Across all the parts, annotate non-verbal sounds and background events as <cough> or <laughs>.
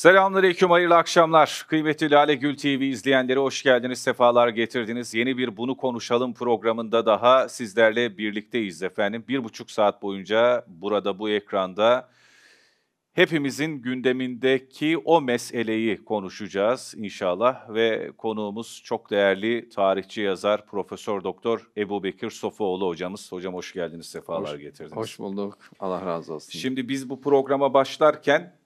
Selamünaleyküm, hayırlı akşamlar. Kıymetli Lale Gül TV izleyenleri hoş geldiniz, sefalar getirdiniz. Yeni bir Bunu Konuşalım programında daha sizlerle birlikteyiz efendim. Bir buçuk saat boyunca burada bu ekranda hepimizin gündemindeki o meseleyi konuşacağız inşallah. Ve konuğumuz çok değerli tarihçi yazar Profesör Doktor Ebu Bekir Sofuoğlu hocamız. Hocam hoş geldiniz, sefalar hoş, getirdiniz. Hoş bulduk, Allah razı olsun. Şimdi biz bu programa başlarken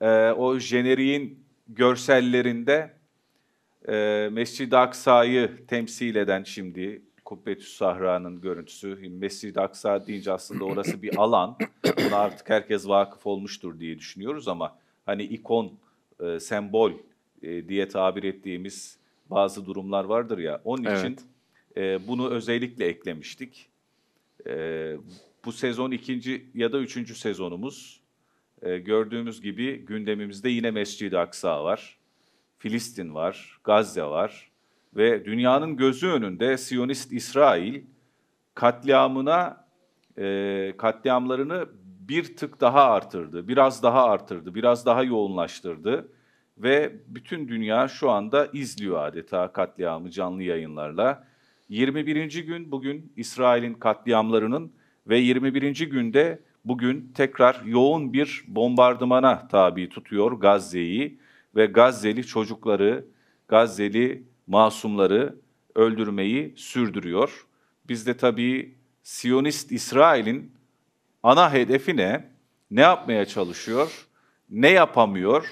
e, o jeneriğin görsellerinde e, Mescid-i Aksa'yı temsil eden şimdi Kubbetü Sahra'nın görüntüsü. Mescid-i Aksa deyince aslında orası bir alan. Buna artık herkes vakıf olmuştur diye düşünüyoruz ama hani ikon, e, sembol e, diye tabir ettiğimiz bazı durumlar vardır ya. Onun evet. için e, bunu özellikle eklemiştik. E, bu sezon ikinci ya da üçüncü sezonumuz. E, gördüğümüz gibi gündemimizde yine Mescid-i Aksa var, Filistin var, Gazze var ve dünyanın gözü önünde Siyonist İsrail katliamına e, katliamlarını bir tık daha artırdı, biraz daha artırdı, biraz daha yoğunlaştırdı ve bütün dünya şu anda izliyor adeta katliamı canlı yayınlarla. 21. gün bugün İsrail'in katliamlarının ve 21. günde bugün tekrar yoğun bir bombardımana tabi tutuyor Gazze'yi ve Gazze'li çocukları, Gazze'li masumları öldürmeyi sürdürüyor. Biz de tabii Siyonist İsrail'in ana hedefi ne? Ne yapmaya çalışıyor? Ne yapamıyor?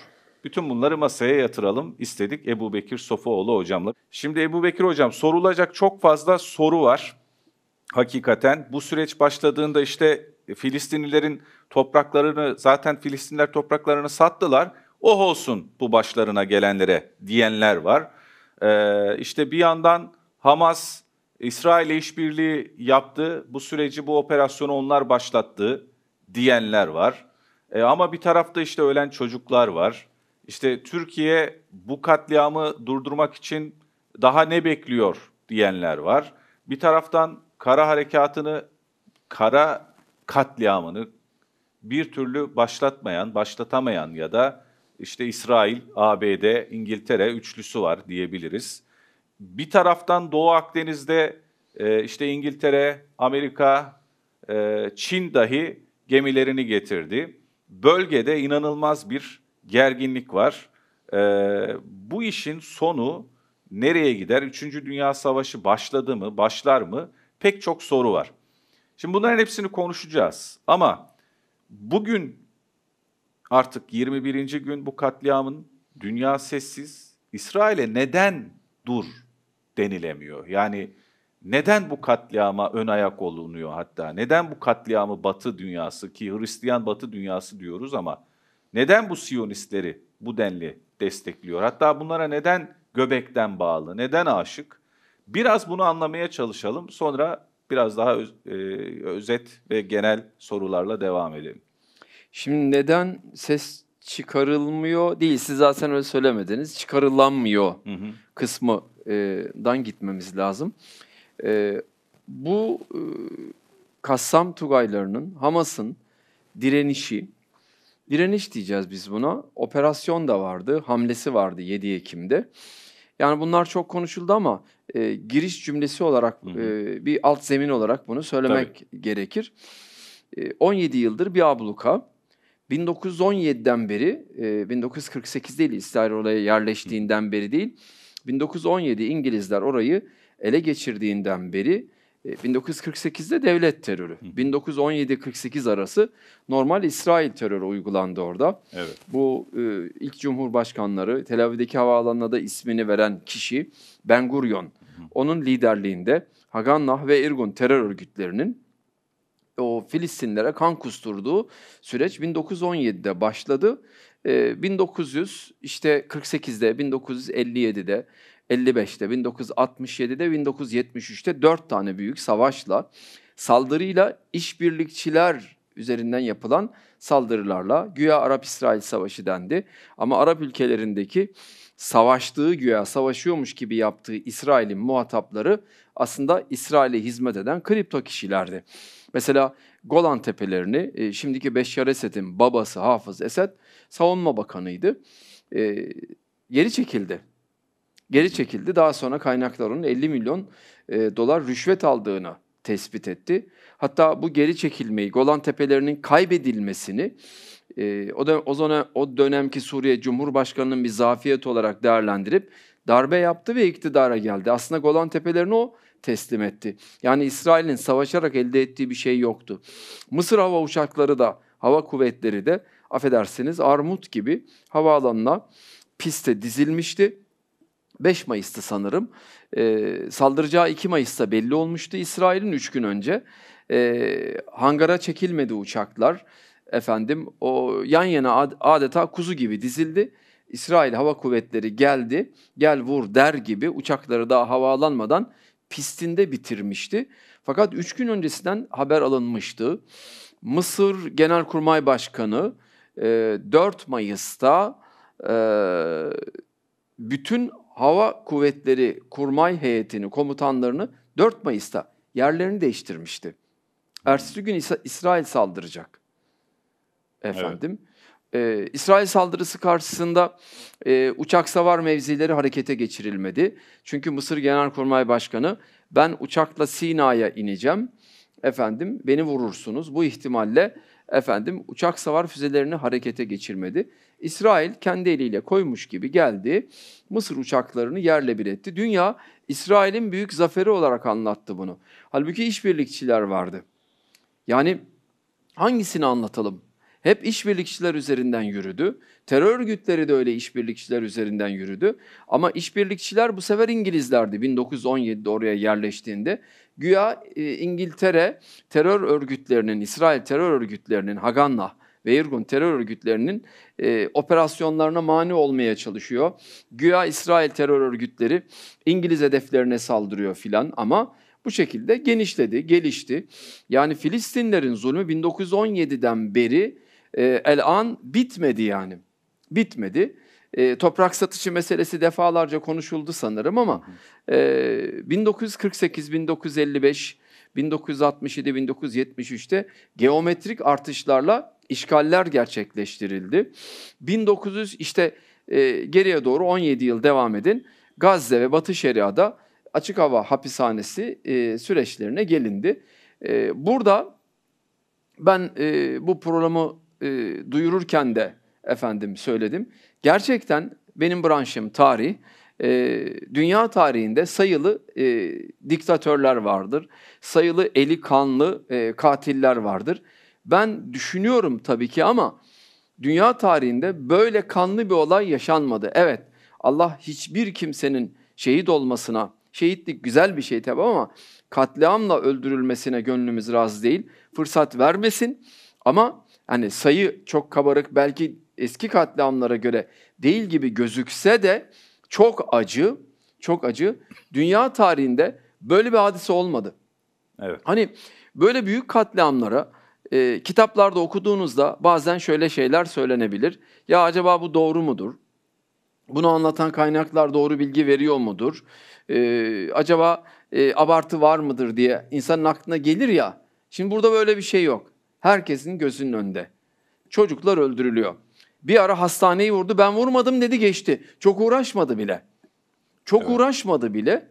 Bütün bunları masaya yatıralım istedik Ebu Bekir Sofuoğlu hocamla. Şimdi Ebu Bekir hocam sorulacak çok fazla soru var. Hakikaten bu süreç başladığında işte Filistinlilerin topraklarını zaten Filistinler topraklarını sattılar. Oh olsun bu başlarına gelenlere diyenler var. Ee, işte bir yandan Hamas İsrail'e işbirliği yaptı. Bu süreci bu operasyonu onlar başlattı diyenler var. Ee, ama bir tarafta işte ölen çocuklar var. İşte Türkiye bu katliamı durdurmak için daha ne bekliyor diyenler var. Bir taraftan kara harekatını kara katliamını bir türlü başlatmayan, başlatamayan ya da işte İsrail, ABD, İngiltere üçlüsü var diyebiliriz. Bir taraftan Doğu Akdeniz'de e, işte İngiltere, Amerika, e, Çin dahi gemilerini getirdi. Bölgede inanılmaz bir gerginlik var. E, bu işin sonu nereye gider? Üçüncü Dünya Savaşı başladı mı, başlar mı? Pek çok soru var. Şimdi bunların hepsini konuşacağız ama bugün artık 21. gün bu katliamın dünya sessiz. İsrail'e neden dur denilemiyor? Yani neden bu katliama ön ayak olunuyor hatta? Neden bu katliamı Batı dünyası ki Hristiyan Batı dünyası diyoruz ama neden bu Siyonistleri bu denli destekliyor? Hatta bunlara neden göbekten bağlı? Neden aşık? Biraz bunu anlamaya çalışalım. Sonra biraz daha öz, e, özet ve genel sorularla devam edelim. Şimdi neden ses çıkarılmıyor değil, siz zaten öyle söylemediniz, çıkarılanmıyor hı hı. kısmından gitmemiz lazım. E, bu e, Kassam Tugaylarının, Hamas'ın direnişi, direniş diyeceğiz biz buna, operasyon da vardı, hamlesi vardı 7 Ekim'de. Yani bunlar çok konuşuldu ama e, giriş cümlesi olarak e, bir alt zemin olarak bunu söylemek Tabii. gerekir. E, 17 yıldır bir abluka. 1917'den beri, e, 1948 değil İsrail oraya yerleştiğinden beri değil, 1917 İngilizler orayı ele geçirdiğinden beri 1948'de e, devlet terörü. 1917-48 arası normal İsrail terörü uygulandı orada. Evet. Bu e, ilk cumhurbaşkanları Tel Aviv'deki havaalanına da ismini veren kişi Ben Gurion. Onun liderliğinde Haganah ve Irgun terör örgütlerinin o Filistinlere kan kusturduğu süreç 1917'de başladı. E, 1900 işte 48'de 1957'de 55'te, 1967'de, 1973'te dört tane büyük savaşla, saldırıyla işbirlikçiler üzerinden yapılan saldırılarla güya Arap-İsrail savaşı dendi. Ama Arap ülkelerindeki savaştığı güya savaşıyormuş gibi yaptığı İsrail'in muhatapları aslında İsrail'e hizmet eden kripto kişilerdi. Mesela Golan Tepelerini e, şimdiki Beşşar Esed'in babası Hafız Esed savunma bakanıydı. E, geri çekildi geri çekildi. Daha sonra kaynaklar onun 50 milyon e, dolar rüşvet aldığını tespit etti. Hatta bu geri çekilmeyi, Golan Tepelerinin kaybedilmesini e, o da o zona o dönemki Suriye Cumhurbaşkanı'nın bir zafiyet olarak değerlendirip darbe yaptı ve iktidara geldi. Aslında Golan Tepelerini o teslim etti. Yani İsrail'in savaşarak elde ettiği bir şey yoktu. Mısır hava uçakları da, hava kuvvetleri de affedersiniz armut gibi havaalanına piste dizilmişti 5 Mayıs'tı sanırım. E, saldıracağı 2 Mayıs'ta belli olmuştu İsrail'in 3 gün önce. E, hangara çekilmedi uçaklar. Efendim o yan yana ad, adeta kuzu gibi dizildi. İsrail Hava Kuvvetleri geldi, gel vur der gibi uçakları daha havaalanmadan pistinde bitirmişti. Fakat 3 gün öncesinden haber alınmıştı. Mısır Genelkurmay Başkanı e, 4 Mayıs'ta e, bütün Hava Kuvvetleri Kurmay Heyeti'ni komutanlarını 4 Mayıs'ta yerlerini değiştirmişti. Ertesi gün İsa, İsrail saldıracak. Efendim. Evet. Ee, İsrail saldırısı karşısında e, uçak savar mevzileri harekete geçirilmedi. Çünkü Mısır Genelkurmay Başkanı ben uçakla Sina'ya ineceğim. Efendim beni vurursunuz. Bu ihtimalle efendim uçak savar füzelerini harekete geçirmedi. İsrail kendi eliyle koymuş gibi geldi. Mısır uçaklarını yerle bir etti. Dünya İsrail'in büyük zaferi olarak anlattı bunu. Halbuki işbirlikçiler vardı. Yani hangisini anlatalım? Hep işbirlikçiler üzerinden yürüdü. Terör örgütleri de öyle işbirlikçiler üzerinden yürüdü. Ama işbirlikçiler bu sefer İngilizlerdi 1917'de oraya yerleştiğinde. Güya e, İngiltere terör örgütlerinin, İsrail terör örgütlerinin Haganah ve Irgun terör örgütlerinin e, operasyonlarına mani olmaya çalışıyor. Güya İsrail terör örgütleri İngiliz hedeflerine saldırıyor filan ama bu şekilde genişledi, gelişti. Yani Filistinlerin zulmü 1917'den beri e, el an bitmedi yani. Bitmedi. E, toprak satışı meselesi defalarca konuşuldu sanırım ama e, 1948, 1955, 1967, 1973'te geometrik artışlarla işgaller gerçekleştirildi. 1900 işte e, geriye doğru 17 yıl devam edin. Gazze ve Batı Şeria'da açık hava hapishanesi e, süreçlerine gelindi. E, burada ben e, bu programı e, duyururken de efendim söyledim. Gerçekten benim branşım tarih. E, dünya tarihinde sayılı e, diktatörler vardır. Sayılı eli kanlı e, katiller vardır. Ben düşünüyorum tabii ki ama dünya tarihinde böyle kanlı bir olay yaşanmadı. Evet Allah hiçbir kimsenin şehit olmasına, şehitlik güzel bir şey tabi ama katliamla öldürülmesine gönlümüz razı değil. Fırsat vermesin ama hani sayı çok kabarık belki eski katliamlara göre değil gibi gözükse de çok acı, çok acı. Dünya tarihinde böyle bir hadise olmadı. Evet. Hani böyle büyük katliamlara e, kitaplarda okuduğunuzda bazen şöyle şeyler söylenebilir. Ya acaba bu doğru mudur? Bunu anlatan kaynaklar doğru bilgi veriyor mudur? E, acaba e, abartı var mıdır diye insanın aklına gelir ya. Şimdi burada böyle bir şey yok. Herkesin gözünün önünde. Çocuklar öldürülüyor. Bir ara hastaneyi vurdu. Ben vurmadım dedi geçti. Çok uğraşmadı bile. Çok evet. uğraşmadı bile.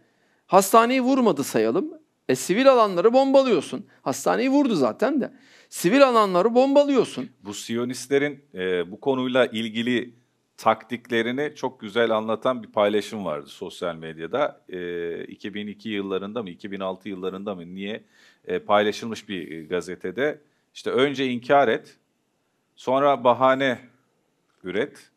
Hastaneyi vurmadı sayalım. E sivil alanları bombalıyorsun. Hastaneyi vurdu zaten de. Sivil alanları bombalıyorsun. Bu Siyonistlerin e, bu konuyla ilgili taktiklerini çok güzel anlatan bir paylaşım vardı sosyal medyada. E, 2002 yıllarında mı 2006 yıllarında mı niye e, paylaşılmış bir e, gazetede. İşte önce inkar et, sonra bahane üret.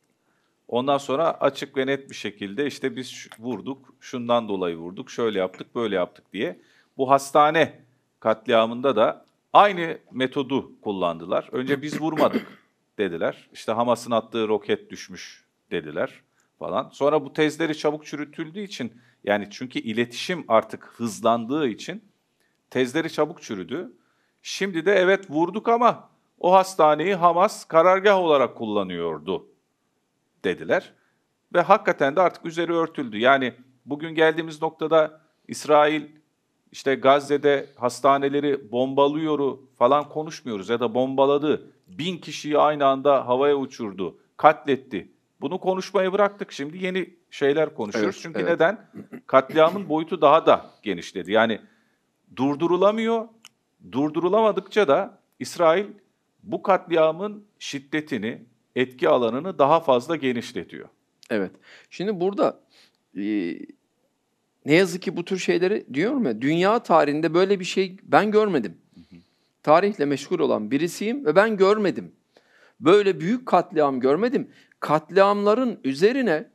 Ondan sonra açık ve net bir şekilde işte biz vurduk, şundan dolayı vurduk, şöyle yaptık, böyle yaptık diye bu hastane katliamında da aynı metodu kullandılar. Önce biz vurmadık dediler. İşte Hamas'ın attığı roket düşmüş dediler falan. Sonra bu tezleri çabuk çürütüldüğü için yani çünkü iletişim artık hızlandığı için tezleri çabuk çürüdü. Şimdi de evet vurduk ama o hastaneyi Hamas karargah olarak kullanıyordu dediler. Ve hakikaten de artık üzeri örtüldü. Yani bugün geldiğimiz noktada İsrail işte Gazze'de hastaneleri bombalıyor falan konuşmuyoruz ya da bombaladı, bin kişiyi aynı anda havaya uçurdu, katletti. Bunu konuşmaya bıraktık. Şimdi yeni şeyler konuşuyoruz. Evet, Çünkü evet. neden? Katliamın boyutu daha da genişledi. Yani durdurulamıyor. Durdurulamadıkça da İsrail bu katliamın şiddetini, etki alanını daha fazla genişletiyor. Evet. Şimdi burada e, ne yazık ki bu tür şeyleri diyorum ya dünya tarihinde böyle bir şey ben görmedim. Tarihle meşgul olan birisiyim ve ben görmedim. Böyle büyük katliam görmedim. Katliamların üzerine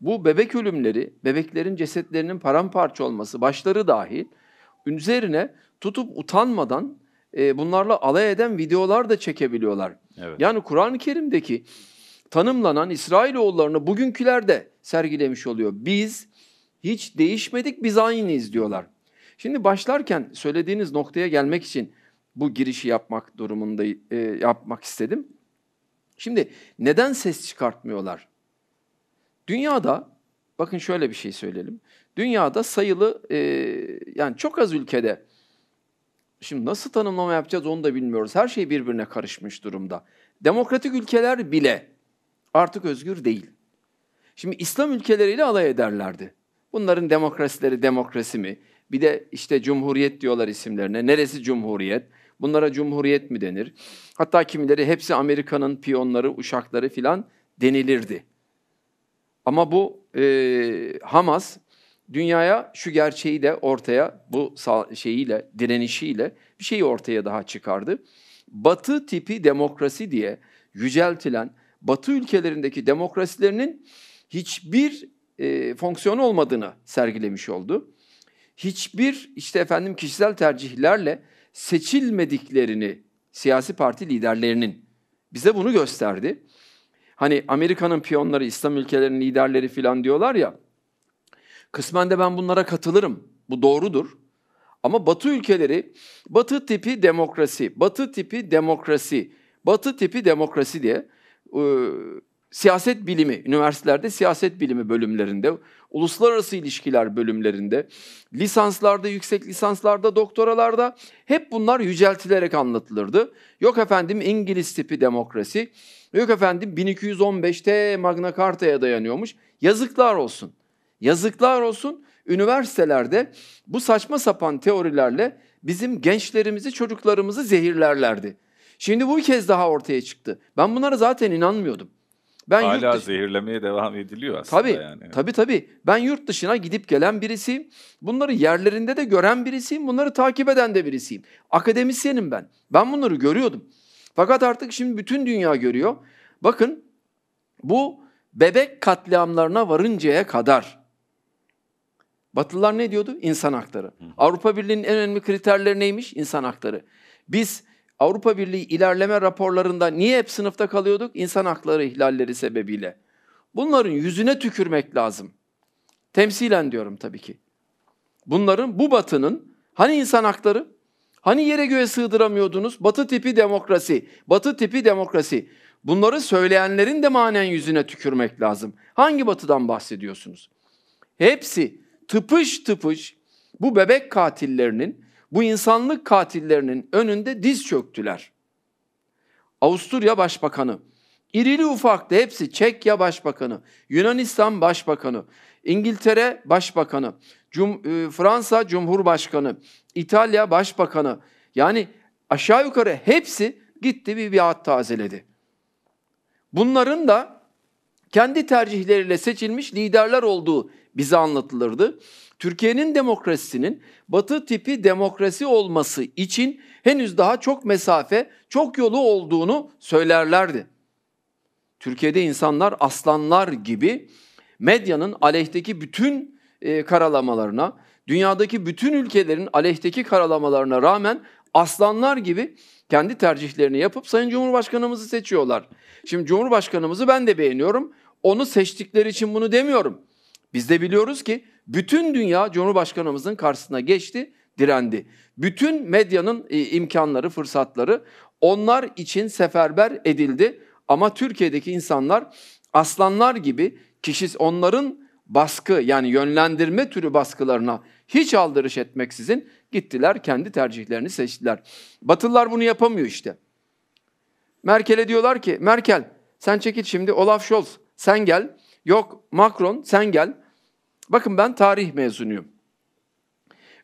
bu bebek ölümleri, bebeklerin cesetlerinin paramparça olması, başları dahil üzerine tutup utanmadan e, bunlarla alay eden videolar da çekebiliyorlar. Evet. Yani Kur'an-ı Kerim'deki tanımlanan İsrailoğullarını bugünküler de sergilemiş oluyor. Biz hiç değişmedik biz aynıyız diyorlar. Şimdi başlarken söylediğiniz noktaya gelmek için bu girişi yapmak durumunda e, yapmak istedim. Şimdi neden ses çıkartmıyorlar? Dünyada bakın şöyle bir şey söyleyelim. Dünyada sayılı e, yani çok az ülkede şimdi nasıl tanımlama yapacağız onu da bilmiyoruz. Her şey birbirine karışmış durumda. Demokratik ülkeler bile artık özgür değil. Şimdi İslam ülkeleriyle alay ederlerdi. Bunların demokrasileri demokrasi mi? Bir de işte cumhuriyet diyorlar isimlerine. Neresi cumhuriyet? Bunlara cumhuriyet mi denir? Hatta kimileri hepsi Amerika'nın piyonları, uşakları filan denilirdi. Ama bu e, Hamas dünyaya şu gerçeği de ortaya bu şeyiyle, direnişiyle bir şeyi ortaya daha çıkardı. Batı tipi demokrasi diye yüceltilen Batı ülkelerindeki demokrasilerinin hiçbir e, fonksiyon olmadığını sergilemiş oldu. Hiçbir işte efendim kişisel tercihlerle seçilmediklerini siyasi parti liderlerinin bize bunu gösterdi. Hani Amerika'nın piyonları, İslam ülkelerinin liderleri filan diyorlar ya. Kısmen de ben bunlara katılırım. Bu doğrudur. Ama Batı ülkeleri Batı tipi demokrasi, Batı tipi demokrasi, Batı tipi demokrasi diye ıı, siyaset bilimi, üniversitelerde siyaset bilimi bölümlerinde, uluslararası ilişkiler bölümlerinde, lisanslarda, yüksek lisanslarda, doktoralarda hep bunlar yüceltilerek anlatılırdı. Yok efendim İngiliz tipi demokrasi, yok efendim 1215'te Magna Carta'ya dayanıyormuş. Yazıklar olsun. Yazıklar olsun üniversitelerde bu saçma sapan teorilerle bizim gençlerimizi, çocuklarımızı zehirlerlerdi. Şimdi bu kez daha ortaya çıktı. Ben bunlara zaten inanmıyordum. Ben Hala yurt dışı... zehirlemeye devam ediliyor aslında tabii, yani. Tabii tabii. Ben yurt dışına gidip gelen birisiyim. Bunları yerlerinde de gören birisiyim. Bunları takip eden de birisiyim. Akademisyenim ben. Ben bunları görüyordum. Fakat artık şimdi bütün dünya görüyor. Bakın bu bebek katliamlarına varıncaya kadar Batılılar ne diyordu? İnsan hakları. Hı. Avrupa Birliği'nin en önemli kriterleri neymiş? İnsan hakları. Biz Avrupa Birliği ilerleme raporlarında niye hep sınıfta kalıyorduk? İnsan hakları ihlalleri sebebiyle. Bunların yüzüne tükürmek lazım. Temsilen diyorum tabii ki. Bunların, bu batının hani insan hakları? Hani yere göğe sığdıramıyordunuz? Batı tipi demokrasi, batı tipi demokrasi. Bunları söyleyenlerin de manen yüzüne tükürmek lazım. Hangi batıdan bahsediyorsunuz? Hepsi tıpış tıpış bu bebek katillerinin bu insanlık katillerinin önünde diz çöktüler. Avusturya Başbakanı, irili ufaklı hepsi Çekya Başbakanı, Yunanistan Başbakanı, İngiltere Başbakanı, Cum e, Fransa Cumhurbaşkanı, İtalya Başbakanı yani aşağı yukarı hepsi gitti bir biat tazeledi. Bunların da kendi tercihleriyle seçilmiş liderler olduğu bize anlatılırdı. Türkiye'nin demokrasisinin batı tipi demokrasi olması için henüz daha çok mesafe, çok yolu olduğunu söylerlerdi. Türkiye'de insanlar aslanlar gibi medyanın aleyhteki bütün e, karalamalarına, dünyadaki bütün ülkelerin aleyhteki karalamalarına rağmen aslanlar gibi kendi tercihlerini yapıp Sayın Cumhurbaşkanımızı seçiyorlar. Şimdi Cumhurbaşkanımızı ben de beğeniyorum. Onu seçtikleri için bunu demiyorum. Biz de biliyoruz ki bütün dünya Cumhurbaşkanımızın karşısına geçti, direndi. Bütün medyanın e, imkanları, fırsatları onlar için seferber edildi. Ama Türkiye'deki insanlar aslanlar gibi kişis onların baskı yani yönlendirme türü baskılarına hiç aldırış etmeksizin gittiler kendi tercihlerini seçtiler. Batılılar bunu yapamıyor işte. Merkel'e diyorlar ki Merkel sen çekil şimdi Olaf Scholz sen gel. Yok Macron sen gel. Bakın ben tarih mezunuyum.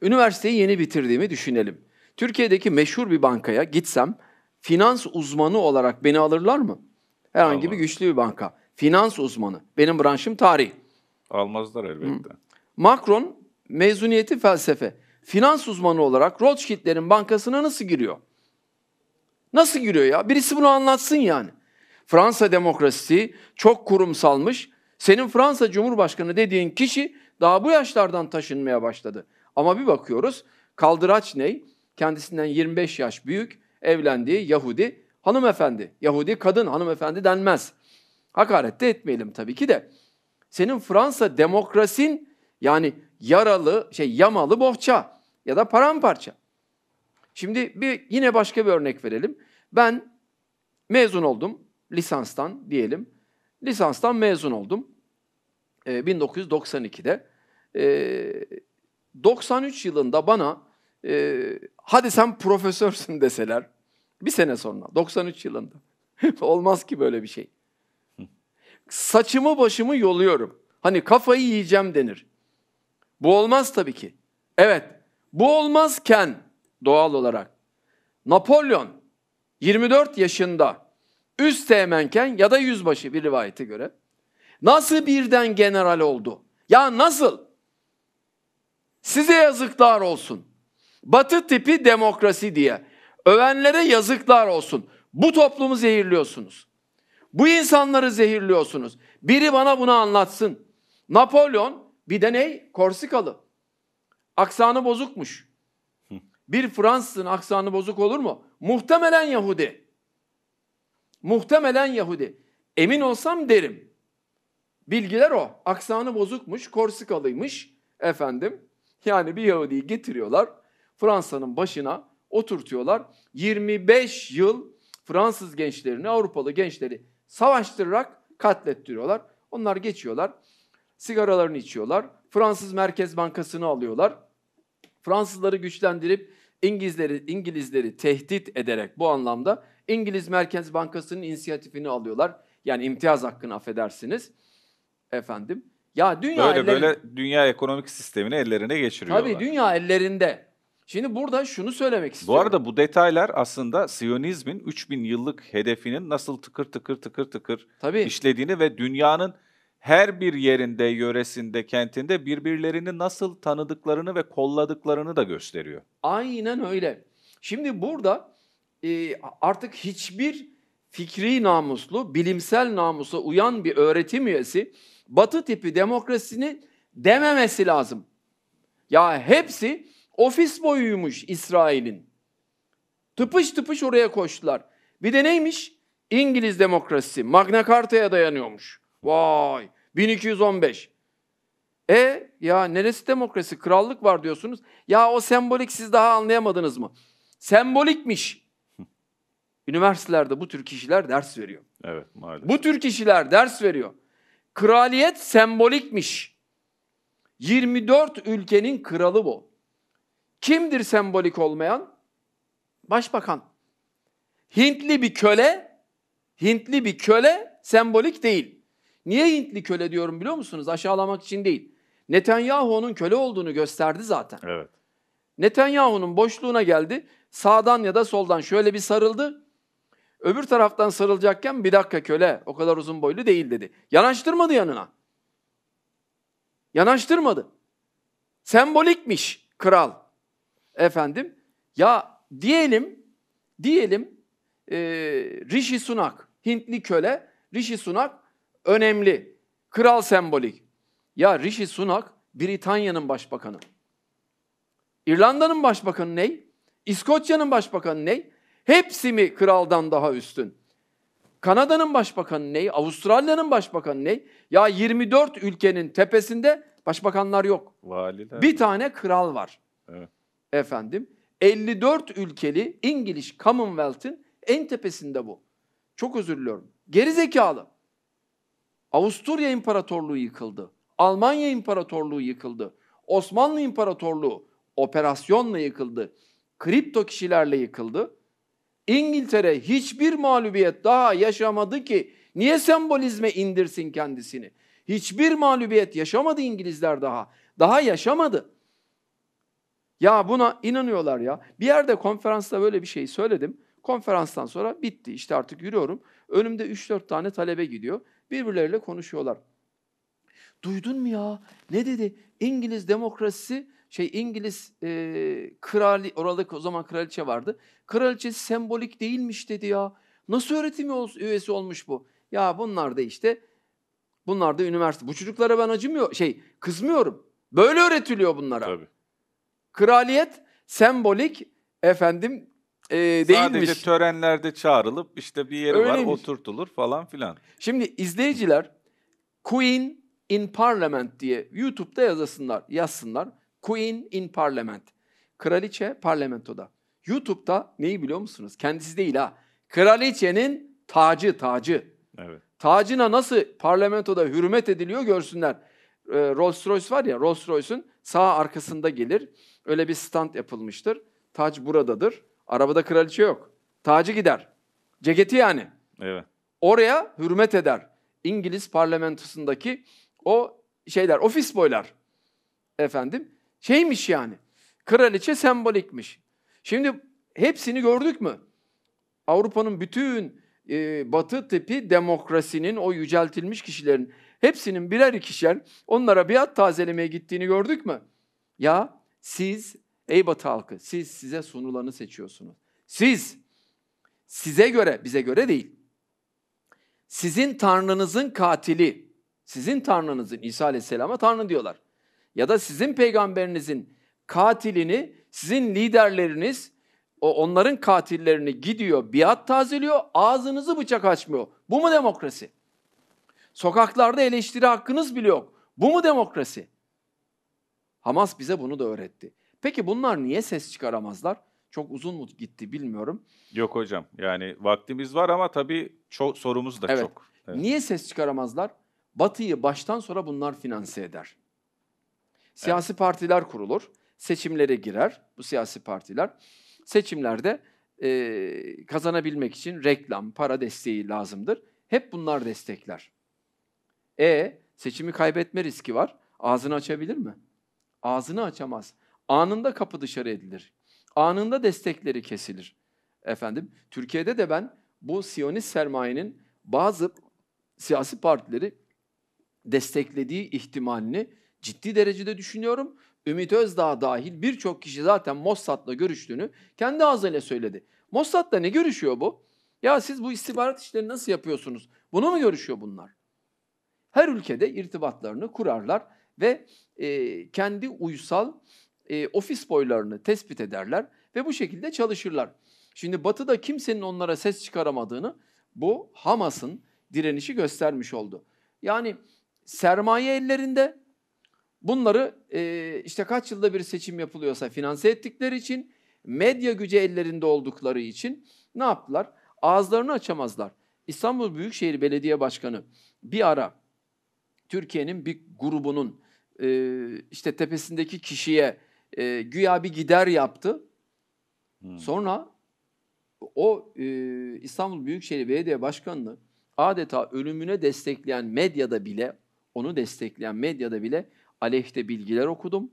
Üniversiteyi yeni bitirdiğimi düşünelim. Türkiye'deki meşhur bir bankaya gitsem finans uzmanı olarak beni alırlar mı? Herhangi Almaz. bir güçlü bir banka. Finans uzmanı. Benim branşım tarih. Almazlar elbette. Hı. Macron mezuniyeti felsefe. Finans uzmanı olarak Rothschild'lerin bankasına nasıl giriyor? Nasıl giriyor ya? Birisi bunu anlatsın yani. Fransa demokrasisi çok kurumsalmış senin Fransa Cumhurbaşkanı dediğin kişi daha bu yaşlardan taşınmaya başladı. Ama bir bakıyoruz kaldıraç ney? Kendisinden 25 yaş büyük evlendiği Yahudi hanımefendi. Yahudi kadın hanımefendi denmez. Hakaret de etmeyelim tabii ki de. Senin Fransa demokrasin yani yaralı şey yamalı bohça ya da paramparça. Şimdi bir yine başka bir örnek verelim. Ben mezun oldum lisanstan diyelim. Lisanstan mezun oldum. 1992'de. Ee, 93 ee, yılında bana e, hadi sen profesörsün <laughs> deseler bir sene sonra 93 yılında. <laughs> Olmaz ki böyle bir şey. Saçımı başımı yoluyorum. Hani kafayı yiyeceğim denir. Bu olmaz tabii ki. Evet bu olmazken doğal olarak Napolyon 24 yaşında üst teğmenken ya da yüzbaşı bir rivayete göre Nasıl birden general oldu? Ya nasıl? Size yazıklar olsun. Batı tipi demokrasi diye. Övenlere yazıklar olsun. Bu toplumu zehirliyorsunuz. Bu insanları zehirliyorsunuz. Biri bana bunu anlatsın. Napolyon bir de ney? Korsikalı. Aksanı bozukmuş. Bir Fransızın aksanı bozuk olur mu? Muhtemelen Yahudi. Muhtemelen Yahudi. Emin olsam derim. Bilgiler o. Aksanı bozukmuş, Korsikalıymış efendim. Yani bir Yahudi'yi getiriyorlar. Fransa'nın başına oturtuyorlar. 25 yıl Fransız gençlerini, Avrupalı gençleri savaştırarak katlettiriyorlar. Onlar geçiyorlar. Sigaralarını içiyorlar. Fransız Merkez Bankası'nı alıyorlar. Fransızları güçlendirip İngilizleri İngilizleri tehdit ederek bu anlamda İngiliz Merkez Bankası'nın inisiyatifini alıyorlar. Yani imtiyaz hakkını affedersiniz efendim. Ya dünya böyle elleri... böyle dünya ekonomik sistemini ellerine geçiriyorlar. Tabii dünya ellerinde. Şimdi burada şunu söylemek istiyorum. Bu arada bu detaylar aslında Siyonizmin 3000 yıllık hedefinin nasıl tıkır tıkır tıkır tıkır Tabii. işlediğini ve dünyanın her bir yerinde, yöresinde, kentinde birbirlerini nasıl tanıdıklarını ve kolladıklarını da gösteriyor. Aynen öyle. Şimdi burada e, artık hiçbir fikri namuslu, bilimsel namusa uyan bir öğretim üyesi batı tipi demokrasinin dememesi lazım. Ya hepsi ofis boyuymuş İsrail'in. Tıpış tıpış oraya koştular. Bir de neymiş? İngiliz demokrasisi Magna Carta'ya dayanıyormuş. Vay 1215. E ya neresi demokrasi? Krallık var diyorsunuz. Ya o sembolik siz daha anlayamadınız mı? Sembolikmiş. <laughs> Üniversitelerde bu tür kişiler ders veriyor. Evet maalesef. Bu tür kişiler ders veriyor. Kraliyet sembolikmiş. 24 ülkenin kralı bu. Kimdir sembolik olmayan? Başbakan. Hintli bir köle, Hintli bir köle sembolik değil. Niye Hintli köle diyorum biliyor musunuz? Aşağılamak için değil. Netanyahu'nun köle olduğunu gösterdi zaten. Evet. Netanyahu'nun boşluğuna geldi. Sağdan ya da soldan şöyle bir sarıldı. Öbür taraftan sarılacakken bir dakika köle o kadar uzun boylu değil dedi. Yanaştırmadı yanına. Yanaştırmadı. Sembolikmiş kral. Efendim ya diyelim diyelim e, Rishi Sunak Hintli köle Rishi Sunak önemli. Kral sembolik. Ya Rishi Sunak Britanya'nın başbakanı. İrlanda'nın başbakanı ney? İskoçya'nın başbakanı ney? Hepsi mi kraldan daha üstün? Kanada'nın başbakanı ney? Avustralya'nın başbakanı ney? Ya 24 ülkenin tepesinde başbakanlar yok. Valiler. Bir tane kral var. Evet. Efendim 54 ülkeli İngiliz Commonwealth'in en tepesinde bu. Çok özür diliyorum. Geri zekalı. Avusturya İmparatorluğu yıkıldı. Almanya İmparatorluğu yıkıldı. Osmanlı İmparatorluğu operasyonla yıkıldı. Kripto kişilerle yıkıldı. İngiltere hiçbir mağlubiyet daha yaşamadı ki niye sembolizme indirsin kendisini? Hiçbir mağlubiyet yaşamadı İngilizler daha. Daha yaşamadı. Ya buna inanıyorlar ya. Bir yerde konferansta böyle bir şey söyledim. Konferanstan sonra bitti. İşte artık yürüyorum. Önümde 3-4 tane talebe gidiyor. Birbirleriyle konuşuyorlar. Duydun mu ya? Ne dedi? İngiliz demokrasisi şey İngiliz e, krali orada o zaman kraliçe vardı. Kraliçe sembolik değilmiş dedi ya. Nasıl öğretim üyesi olmuş bu? Ya bunlar da işte bunlar da üniversite. Bu çocuklara ben acımıyor şey kızmıyorum. Böyle öğretiliyor bunlara. Tabii. Kraliyet sembolik efendim e, değilmiş. Sadece törenlerde çağrılıp işte bir yeri var oturtulur falan filan. Şimdi izleyiciler Queen in Parliament diye YouTube'da yazasınlar, yazsınlar. Queen in Parliament. Kraliçe parlamentoda. YouTube'da neyi biliyor musunuz? Kendisi değil ha. Kraliçenin tacı, tacı. Evet. Tacına nasıl parlamentoda hürmet ediliyor görsünler. Ee, Rolls Royce var ya, Rolls Royce'un sağ arkasında gelir. Öyle bir stand yapılmıştır. Tac buradadır. Arabada kraliçe yok. Tacı gider. Ceketi yani. Evet. Oraya hürmet eder. İngiliz parlamentosundaki o şeyler, ofis boylar. Efendim Şeymiş yani. Kraliçe sembolikmiş. Şimdi hepsini gördük mü? Avrupa'nın bütün e, batı tipi demokrasinin o yüceltilmiş kişilerin hepsinin birer ikişer onlara biat tazelemeye gittiğini gördük mü? Ya siz ey batı halkı siz size sunulanı seçiyorsunuz. Siz size göre bize göre değil. Sizin tanrınızın katili, sizin tanrınızın İsa Aleyhisselam'a tanrı diyorlar ya da sizin peygamberinizin katilini sizin liderleriniz o onların katillerini gidiyor, biat tazeliyor, ağzınızı bıçak açmıyor. Bu mu demokrasi? Sokaklarda eleştiri hakkınız bile yok. Bu mu demokrasi? Hamas bize bunu da öğretti. Peki bunlar niye ses çıkaramazlar? Çok uzun mu gitti bilmiyorum. Yok hocam yani vaktimiz var ama tabii çok, sorumuz da evet. çok. Evet. Niye ses çıkaramazlar? Batı'yı baştan sonra bunlar finanse eder. Siyasi evet. partiler kurulur. Seçimlere girer bu siyasi partiler. Seçimlerde e, kazanabilmek için reklam, para desteği lazımdır. Hep bunlar destekler. E seçimi kaybetme riski var. Ağzını açabilir mi? Ağzını açamaz. Anında kapı dışarı edilir. Anında destekleri kesilir. Efendim Türkiye'de de ben bu Siyonist sermayenin bazı siyasi partileri desteklediği ihtimalini ciddi derecede düşünüyorum. Ümit Özdağ dahil birçok kişi zaten Mossad'la görüştüğünü kendi ağzıyla söyledi. Mossad'la ne görüşüyor bu? Ya siz bu istihbarat işlerini nasıl yapıyorsunuz? Bunu mu görüşüyor bunlar? Her ülkede irtibatlarını kurarlar ve e, kendi uysal e, ofis boylarını tespit ederler ve bu şekilde çalışırlar. Şimdi Batı'da kimsenin onlara ses çıkaramadığını bu Hamas'ın direnişi göstermiş oldu. Yani sermaye ellerinde, Bunları e, işte kaç yılda bir seçim yapılıyorsa finanse ettikleri için, medya gücü ellerinde oldukları için ne yaptılar? Ağızlarını açamazlar. İstanbul Büyükşehir Belediye Başkanı bir ara Türkiye'nin bir grubunun e, işte tepesindeki kişiye e, güya bir gider yaptı. Hmm. Sonra o e, İstanbul Büyükşehir Belediye Başkanı'nı adeta ölümüne destekleyen medyada bile, onu destekleyen medyada bile aleyhte bilgiler okudum,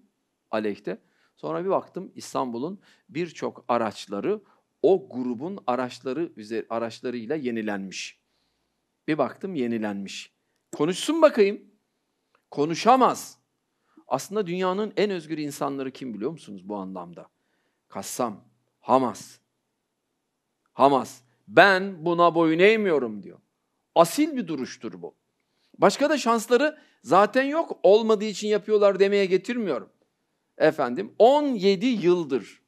aleyhte. Sonra bir baktım İstanbul'un birçok araçları o grubun araçları üzeri, araçlarıyla yenilenmiş. Bir baktım yenilenmiş. Konuşsun bakayım. Konuşamaz. Aslında dünyanın en özgür insanları kim biliyor musunuz bu anlamda? Kassam, Hamas. Hamas, ben buna boyun eğmiyorum diyor. Asil bir duruştur bu. Başka da şansları Zaten yok olmadığı için yapıyorlar demeye getirmiyorum. Efendim 17 yıldır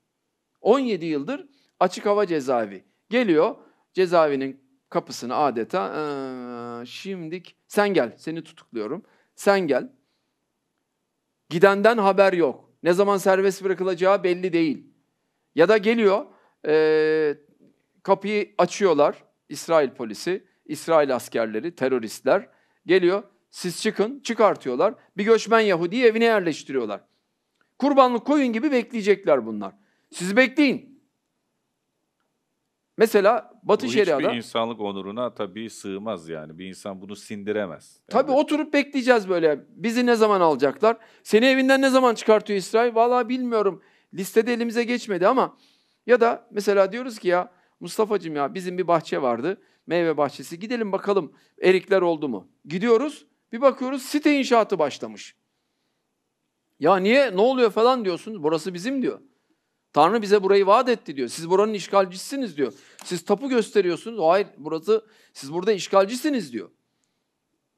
17 yıldır açık hava cezaevi geliyor cezaevinin kapısını adeta ee, şimdik sen gel seni tutukluyorum sen gel gidenden haber yok ne zaman serbest bırakılacağı belli değil ya da geliyor ee, kapıyı açıyorlar İsrail polisi İsrail askerleri teröristler geliyor siz çıkın, çıkartıyorlar. Bir göçmen Yahudi'yi evine yerleştiriyorlar. Kurbanlık koyun gibi bekleyecekler bunlar. Siz bekleyin. Mesela Batı Bu Şeria'da... hiçbir insanlık onuruna tabii sığmaz yani. Bir insan bunu sindiremez. Yani... Tabii oturup bekleyeceğiz böyle. Bizi ne zaman alacaklar? Seni evinden ne zaman çıkartıyor İsrail? Valla bilmiyorum. Listede elimize geçmedi ama... Ya da mesela diyoruz ki ya Mustafa'cığım ya bizim bir bahçe vardı. Meyve bahçesi. Gidelim bakalım erikler oldu mu? Gidiyoruz. Bir bakıyoruz site inşaatı başlamış. Ya niye ne oluyor falan diyorsunuz. Burası bizim diyor. Tanrı bize burayı vaat etti diyor. Siz buranın işgalcisiniz diyor. Siz tapu gösteriyorsunuz. Hayır burası siz burada işgalcisiniz diyor.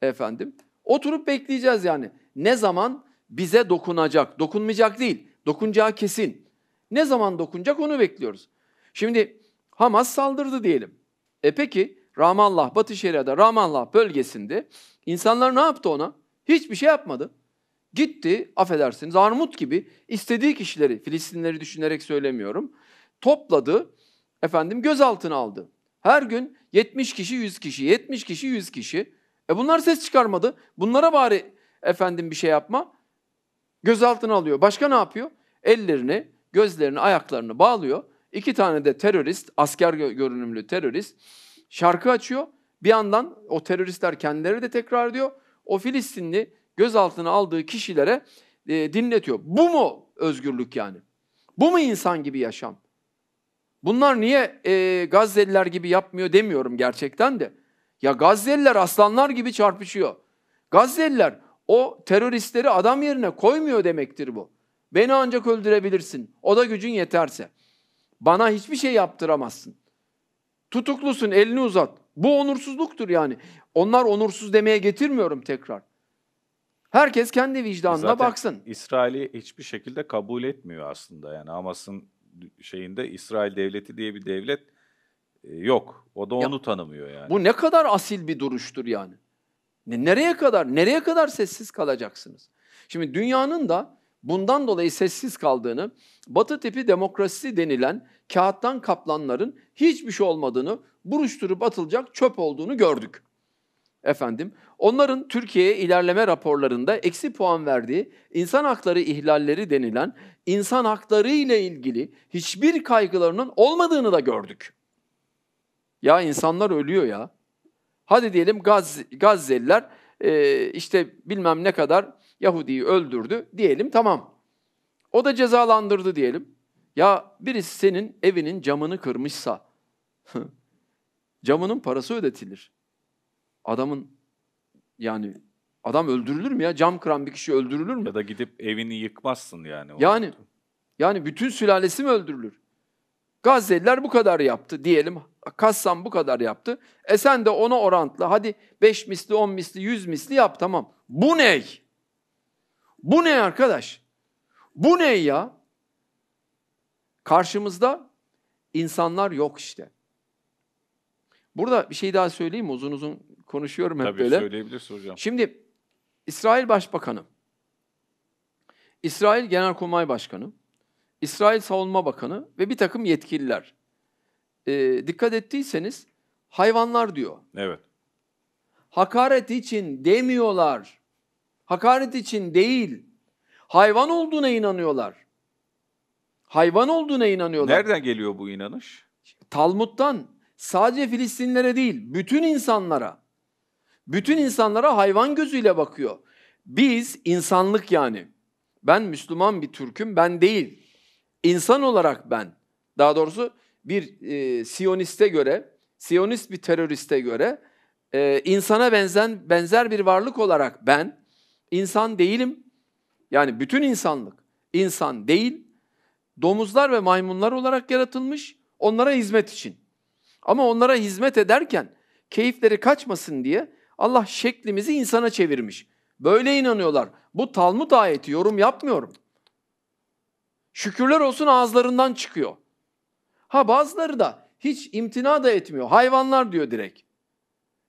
Efendim oturup bekleyeceğiz yani. Ne zaman bize dokunacak? Dokunmayacak değil. Dokunacağı kesin. Ne zaman dokunacak onu bekliyoruz. Şimdi Hamas saldırdı diyelim. E peki Ramallah, Batı Şeria'da Ramallah bölgesinde insanlar ne yaptı ona? Hiçbir şey yapmadı. Gitti, affedersiniz, armut gibi istediği kişileri, Filistinleri düşünerek söylemiyorum, topladı, efendim gözaltına aldı. Her gün 70 kişi, 100 kişi, 70 kişi, 100 kişi. E bunlar ses çıkarmadı. Bunlara bari efendim bir şey yapma. Gözaltına alıyor. Başka ne yapıyor? Ellerini, gözlerini, ayaklarını bağlıyor. İki tane de terörist, asker görünümlü terörist şarkı açıyor. Bir yandan o teröristler kendileri de tekrar diyor, O Filistinli gözaltına aldığı kişilere e, dinletiyor. Bu mu özgürlük yani? Bu mu insan gibi yaşam? Bunlar niye e, Gazze'liler gibi yapmıyor demiyorum gerçekten de. Ya Gazze'liler aslanlar gibi çarpışıyor. Gazze'liler o teröristleri adam yerine koymuyor demektir bu. Beni ancak öldürebilirsin. O da gücün yeterse. Bana hiçbir şey yaptıramazsın. Tutuklusun elini uzat. Bu onursuzluktur yani. Onlar onursuz demeye getirmiyorum tekrar. Herkes kendi vicdanına Zaten baksın. İsrail'i hiçbir şekilde kabul etmiyor aslında. Yani Hamas'ın şeyinde İsrail devleti diye bir devlet e, yok. O da onu ya, tanımıyor yani. Bu ne kadar asil bir duruştur yani. Nereye kadar nereye kadar sessiz kalacaksınız? Şimdi dünyanın da bundan dolayı sessiz kaldığını, Batı tipi demokrasi denilen kağıttan kaplanların hiçbir şey olmadığını, buruşturup atılacak çöp olduğunu gördük. Efendim, onların Türkiye'ye ilerleme raporlarında eksi puan verdiği insan hakları ihlalleri denilen insan hakları ile ilgili hiçbir kaygılarının olmadığını da gördük. Ya insanlar ölüyor ya. Hadi diyelim Gaz, Gazze'liler e, işte bilmem ne kadar Yahudi'yi öldürdü diyelim tamam. O da cezalandırdı diyelim. Ya birisi senin evinin camını kırmışsa camının parası ödetilir. Adamın yani adam öldürülür mü ya? Cam kıran bir kişi öldürülür mü? Ya da gidip evini yıkmazsın yani. Yani oldu. yani bütün sülalesi mi öldürülür? Gazze'liler bu kadar yaptı diyelim. Kassam bu kadar yaptı. E sen de ona orantla hadi 5 misli, 10 misli, 100 misli yap tamam. Bu ney? Bu ne arkadaş? Bu ne ya? Karşımızda insanlar yok işte. Burada bir şey daha söyleyeyim mi? Uzun uzun konuşuyorum hep Tabii böyle. Tabii söyleyebilirsin hocam. Şimdi İsrail Başbakanı, İsrail Genelkurmay Başkanı, İsrail Savunma Bakanı ve bir takım yetkililer. E, dikkat ettiyseniz hayvanlar diyor. Evet. Hakaret için demiyorlar. Hakaret için değil. Hayvan olduğuna inanıyorlar. Hayvan olduğuna inanıyorlar. Nereden geliyor bu inanış? Talmud'dan sadece Filistinlere değil, bütün insanlara. Bütün insanlara hayvan gözüyle bakıyor. Biz insanlık yani. Ben Müslüman bir Türk'üm, ben değil. İnsan olarak ben. Daha doğrusu bir e, Siyoniste göre, Siyonist bir teröriste göre e, insana benzen benzer bir varlık olarak ben insan değilim. Yani bütün insanlık insan değil. Domuzlar ve maymunlar olarak yaratılmış onlara hizmet için. Ama onlara hizmet ederken keyifleri kaçmasın diye Allah şeklimizi insana çevirmiş. Böyle inanıyorlar. Bu Talmud ayeti yorum yapmıyorum. Şükürler olsun ağızlarından çıkıyor. Ha bazıları da hiç imtina da etmiyor. Hayvanlar diyor direkt.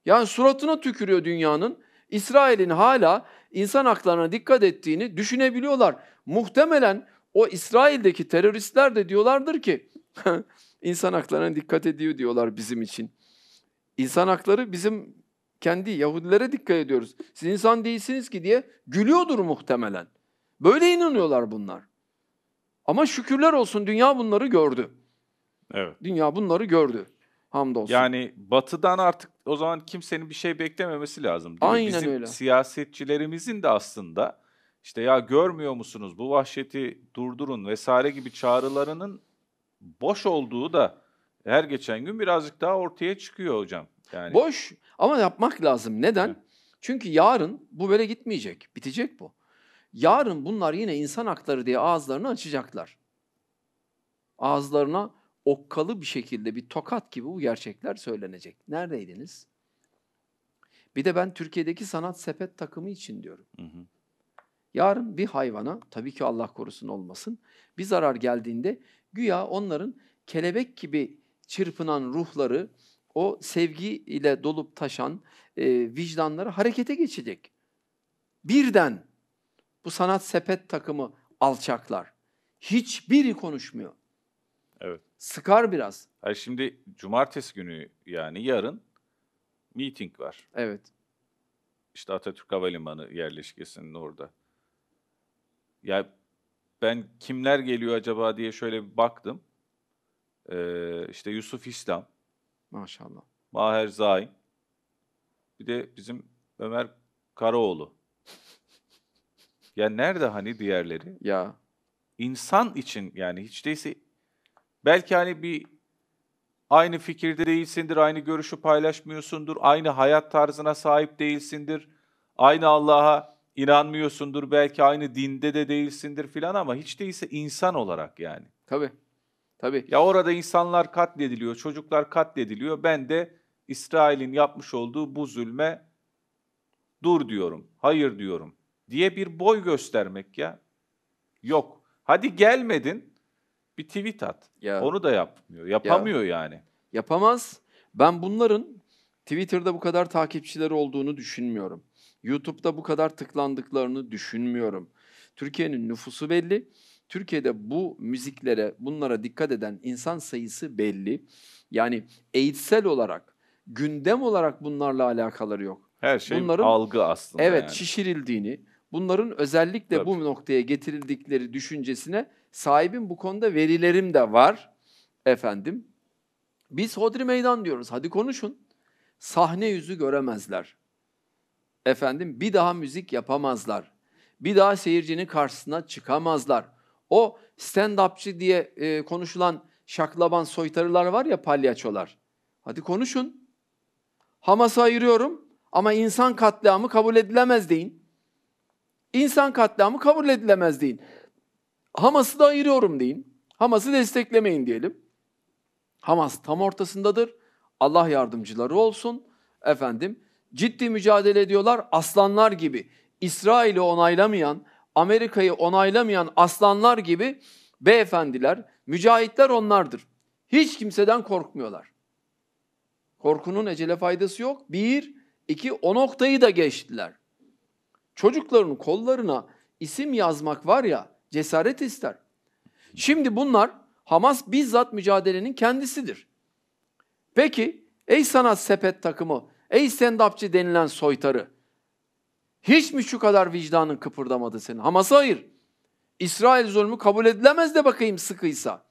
Yani suratına tükürüyor dünyanın. İsrail'in hala insan haklarına dikkat ettiğini düşünebiliyorlar. Muhtemelen o İsrail'deki teröristler de diyorlardır ki <laughs> insan haklarına dikkat ediyor diyorlar bizim için. İnsan hakları bizim kendi Yahudilere dikkat ediyoruz. Siz insan değilsiniz ki diye gülüyordur muhtemelen. Böyle inanıyorlar bunlar. Ama şükürler olsun dünya bunları gördü. Evet. Dünya bunları gördü. Hamdolsun. Yani batıdan artık o zaman kimsenin bir şey beklememesi lazım. Değil Aynen Bizim öyle. siyasetçilerimizin de aslında işte ya görmüyor musunuz bu vahşeti durdurun vesaire gibi çağrılarının boş olduğu da her geçen gün birazcık daha ortaya çıkıyor hocam. Yani. Boş ama yapmak lazım. Neden? Hı. Çünkü yarın bu böyle gitmeyecek. Bitecek bu. Yarın bunlar yine insan hakları diye ağızlarını açacaklar. Ağızlarına okkalı bir şekilde bir tokat gibi bu gerçekler söylenecek. Neredeydiniz? Bir de ben Türkiye'deki sanat sepet takımı için diyorum. Hı hı. Yarın bir hayvana, tabii ki Allah korusun olmasın, bir zarar geldiğinde güya onların kelebek gibi çırpınan ruhları, o sevgi ile dolup taşan e, vicdanları harekete geçecek. Birden bu sanat sepet takımı alçaklar. Hiçbiri konuşmuyor. Evet. Sıkar biraz. Hayır şimdi cumartesi günü yani yarın meeting var. Evet. İşte Atatürk Havalimanı yerleşkesinin orada. Ya ben kimler geliyor acaba diye şöyle bir baktım. Ee, işte Yusuf İslam. Maşallah. Maher Zaim. Bir de bizim Ömer Karaoğlu. ya nerede hani diğerleri? Ya. İnsan için yani hiç değilse Belki hani bir aynı fikirde değilsindir, aynı görüşü paylaşmıyorsundur, aynı hayat tarzına sahip değilsindir, aynı Allah'a inanmıyorsundur, belki aynı dinde de değilsindir filan ama hiç değilse insan olarak yani. Tabii. Tabii. Ya orada insanlar katlediliyor, çocuklar katlediliyor. Ben de İsrail'in yapmış olduğu bu zulme dur diyorum, hayır diyorum diye bir boy göstermek ya. Yok. Hadi gelmedin bir tweet at. Ya. Onu da yapmıyor. Yapamıyor ya. yani. Yapamaz. Ben bunların Twitter'da bu kadar takipçileri olduğunu düşünmüyorum. YouTube'da bu kadar tıklandıklarını düşünmüyorum. Türkiye'nin nüfusu belli. Türkiye'de bu müziklere, bunlara dikkat eden insan sayısı belli. Yani eğitsel olarak, gündem olarak bunlarla alakaları yok. Her şey bunların, algı aslında. Evet, yani. şişirildiğini, bunların özellikle Tabii. bu noktaya getirildikleri düşüncesine sahibim bu konuda verilerim de var efendim. Biz hodri meydan diyoruz. Hadi konuşun. Sahne yüzü göremezler. Efendim bir daha müzik yapamazlar. Bir daha seyircinin karşısına çıkamazlar. O stand-upçı diye e, konuşulan şaklaban soytarılar var ya palyaçolar. Hadi konuşun. Hamas'a ayırıyorum ama insan katliamı kabul edilemez deyin. İnsan katliamı kabul edilemez deyin. Hamas'ı da ayırıyorum deyin. Hamas'ı desteklemeyin diyelim. Hamas tam ortasındadır. Allah yardımcıları olsun. Efendim ciddi mücadele ediyorlar aslanlar gibi. İsrail'i onaylamayan, Amerika'yı onaylamayan aslanlar gibi beyefendiler, mücahitler onlardır. Hiç kimseden korkmuyorlar. Korkunun ecele faydası yok. Bir, iki o noktayı da geçtiler. Çocukların kollarına isim yazmak var ya Cesaret ister. Şimdi bunlar Hamas bizzat mücadelenin kendisidir. Peki ey sanat sepet takımı, ey sendapçı denilen soytarı hiç mi şu kadar vicdanın kıpırdamadı senin? Hamas'a hayır. İsrail zulmü kabul edilemez de bakayım sıkıysa.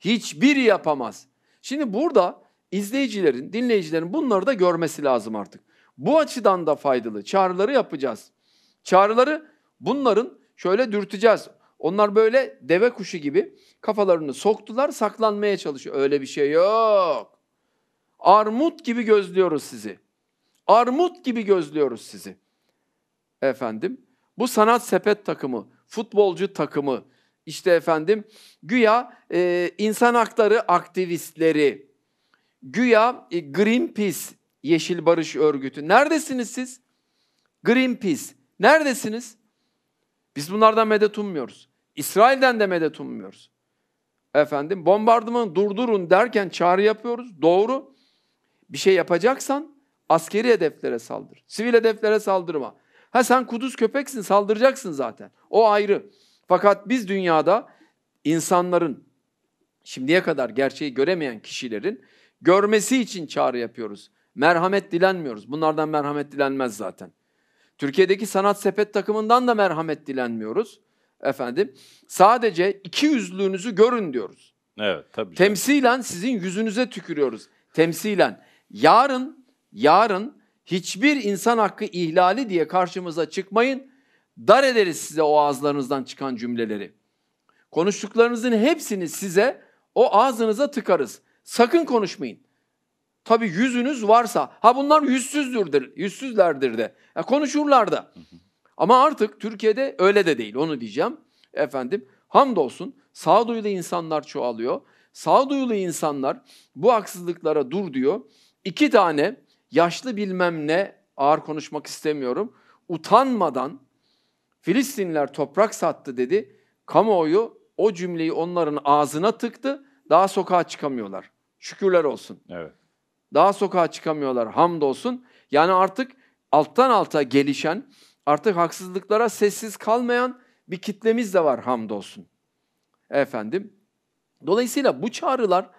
Hiçbiri yapamaz. Şimdi burada izleyicilerin, dinleyicilerin bunları da görmesi lazım artık. Bu açıdan da faydalı. Çağrıları yapacağız. Çağrıları bunların şöyle dürteceğiz. Onlar böyle deve kuşu gibi kafalarını soktular saklanmaya çalışıyor. Öyle bir şey yok. Armut gibi gözlüyoruz sizi. Armut gibi gözlüyoruz sizi. Efendim bu sanat sepet takımı, futbolcu takımı, işte efendim güya e, insan hakları aktivistleri, güya e, Greenpeace, Yeşil Barış Örgütü. Neredesiniz siz? Greenpeace, neredesiniz? Biz bunlardan medet ummuyoruz. İsrail'den de medet ummuyoruz. Efendim bombardımanı durdurun derken çağrı yapıyoruz. Doğru. Bir şey yapacaksan askeri hedeflere saldır. Sivil hedeflere saldırma. Ha sen kuduz köpeksin saldıracaksın zaten. O ayrı. Fakat biz dünyada insanların şimdiye kadar gerçeği göremeyen kişilerin görmesi için çağrı yapıyoruz. Merhamet dilenmiyoruz. Bunlardan merhamet dilenmez zaten. Türkiye'deki sanat sepet takımından da merhamet dilenmiyoruz. Efendim sadece iki yüzlüğünüzü görün diyoruz. Evet tabii. Temsilen canım. sizin yüzünüze tükürüyoruz. Temsilen. Yarın, yarın hiçbir insan hakkı ihlali diye karşımıza çıkmayın. Dar ederiz size o ağızlarınızdan çıkan cümleleri. Konuştuklarınızın hepsini size o ağzınıza tıkarız. Sakın konuşmayın. Tabi yüzünüz varsa. Ha bunlar yüzsüzdürdür, yüzsüzlerdir de. Ya konuşurlar da. Ama artık Türkiye'de öyle de değil. Onu diyeceğim. Efendim hamdolsun sağduyulu insanlar çoğalıyor. Sağduyulu insanlar bu haksızlıklara dur diyor. İki tane yaşlı bilmem ne ağır konuşmak istemiyorum. Utanmadan Filistinler toprak sattı dedi. Kamuoyu o cümleyi onların ağzına tıktı. Daha sokağa çıkamıyorlar. Şükürler olsun. Evet. Daha sokağa çıkamıyorlar hamdolsun. Yani artık alttan alta gelişen, artık haksızlıklara sessiz kalmayan bir kitlemiz de var hamdolsun. Efendim. Dolayısıyla bu çağrılar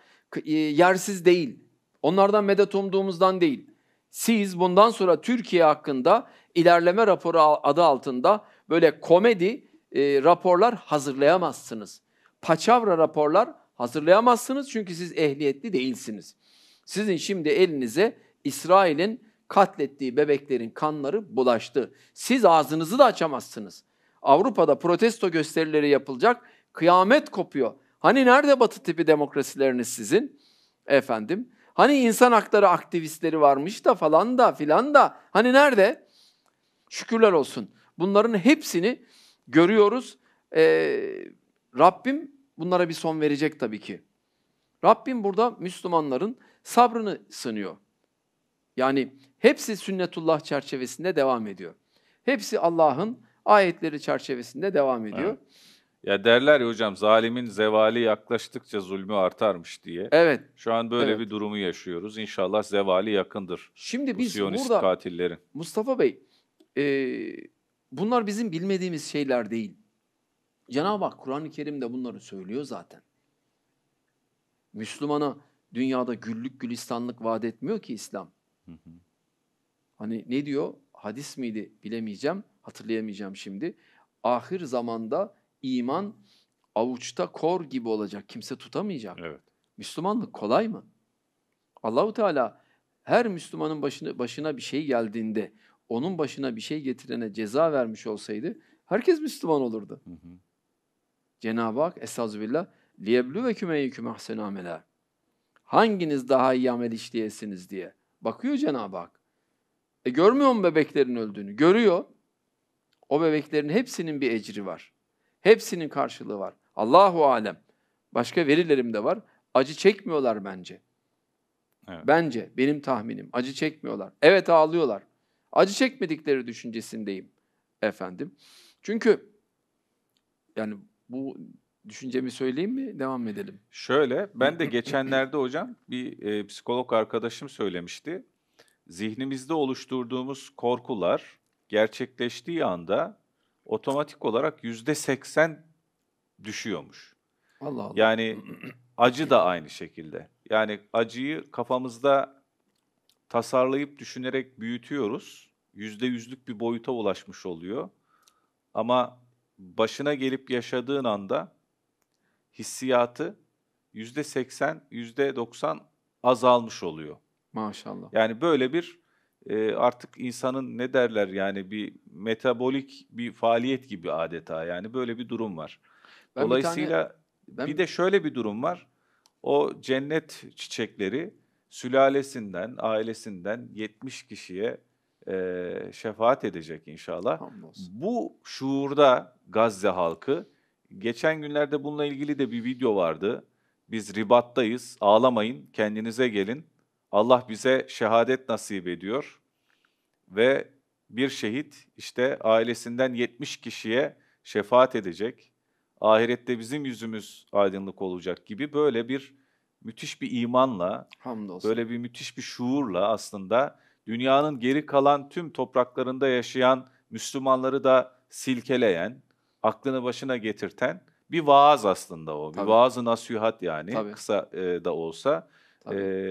e, yersiz değil. Onlardan medet umduğumuzdan değil. Siz bundan sonra Türkiye hakkında ilerleme raporu adı altında böyle komedi e, raporlar hazırlayamazsınız. Paçavra raporlar hazırlayamazsınız çünkü siz ehliyetli değilsiniz. Sizin şimdi elinize İsrail'in katlettiği bebeklerin kanları bulaştı. Siz ağzınızı da açamazsınız. Avrupa'da protesto gösterileri yapılacak. Kıyamet kopuyor. Hani nerede batı tipi demokrasileriniz sizin? Efendim. Hani insan hakları aktivistleri varmış da falan da filan da. Hani nerede? Şükürler olsun. Bunların hepsini görüyoruz. Ee, Rabbim bunlara bir son verecek tabii ki. Rabbim burada Müslümanların sabrını sınıyor. Yani hepsi sünnetullah çerçevesinde devam ediyor. Hepsi Allah'ın ayetleri çerçevesinde devam ediyor. Evet. Ya derler ya hocam zalimin zevali yaklaştıkça zulmü artarmış diye. Evet. Şu an böyle evet. bir durumu yaşıyoruz. İnşallah zevali yakındır. Şimdi biz Siyonist burada katillerin. Mustafa Bey, e, bunlar bizim bilmediğimiz şeyler değil. Cenab-ı Hak Kur'an-ı Kerim'de bunları söylüyor zaten. Müslümana dünyada güllük gülistanlık vaat etmiyor ki İslam. Hı hı. Hani ne diyor? Hadis miydi bilemeyeceğim, hatırlayamayacağım şimdi. Ahir zamanda iman avuçta kor gibi olacak, kimse tutamayacak. Evet. Müslümanlık kolay mı? Allahu Teala her Müslümanın başına, başına bir şey geldiğinde onun başına bir şey getirene ceza vermiş olsaydı herkes Müslüman olurdu. Cenab-ı Hak Estağfirullah liyeblu ve kümeyi kümahsen amelâ. Hanginiz daha iyi amel işleyesiniz diye. Bakıyor Cenab-ı Hak. E görmüyor mu bebeklerin öldüğünü? Görüyor. O bebeklerin hepsinin bir ecri var. Hepsinin karşılığı var. Allahu alem. Başka verilerim de var. Acı çekmiyorlar bence. Evet. Bence benim tahminim acı çekmiyorlar. Evet ağlıyorlar. Acı çekmedikleri düşüncesindeyim efendim. Çünkü yani bu düşüncemi söyleyeyim mi? Devam edelim. Şöyle, ben de <laughs> geçenlerde hocam bir e, psikolog arkadaşım söylemişti. Zihnimizde oluşturduğumuz korkular gerçekleştiği anda otomatik olarak yüzde seksen düşüyormuş. Allah Allah. Yani <clears throat> acı da aynı şekilde. Yani acıyı kafamızda tasarlayıp düşünerek büyütüyoruz. Yüzde yüzlük bir boyuta ulaşmış oluyor. Ama başına gelip yaşadığın anda hissiyatı yüzde seksen, yüzde doksan azalmış oluyor. Maşallah. Yani böyle bir e, artık insanın ne derler yani bir metabolik bir faaliyet gibi adeta yani böyle bir durum var. Ben Dolayısıyla bir, tane, ben... bir de şöyle bir durum var. O cennet çiçekleri sülalesinden, ailesinden 70 kişiye e, şefaat edecek inşallah. Bu şuurda Gazze halkı Geçen günlerde bununla ilgili de bir video vardı. Biz ribattayız, ağlamayın, kendinize gelin. Allah bize şehadet nasip ediyor. Ve bir şehit işte ailesinden 70 kişiye şefaat edecek. Ahirette bizim yüzümüz aydınlık olacak gibi böyle bir müthiş bir imanla, Hamdolsun. böyle bir müthiş bir şuurla aslında dünyanın geri kalan tüm topraklarında yaşayan Müslümanları da silkeleyen, aklını başına getirten bir vaaz aslında o. Tabii. Bir vaaz-ı nasihat yani Tabii. kısa e, da olsa. E,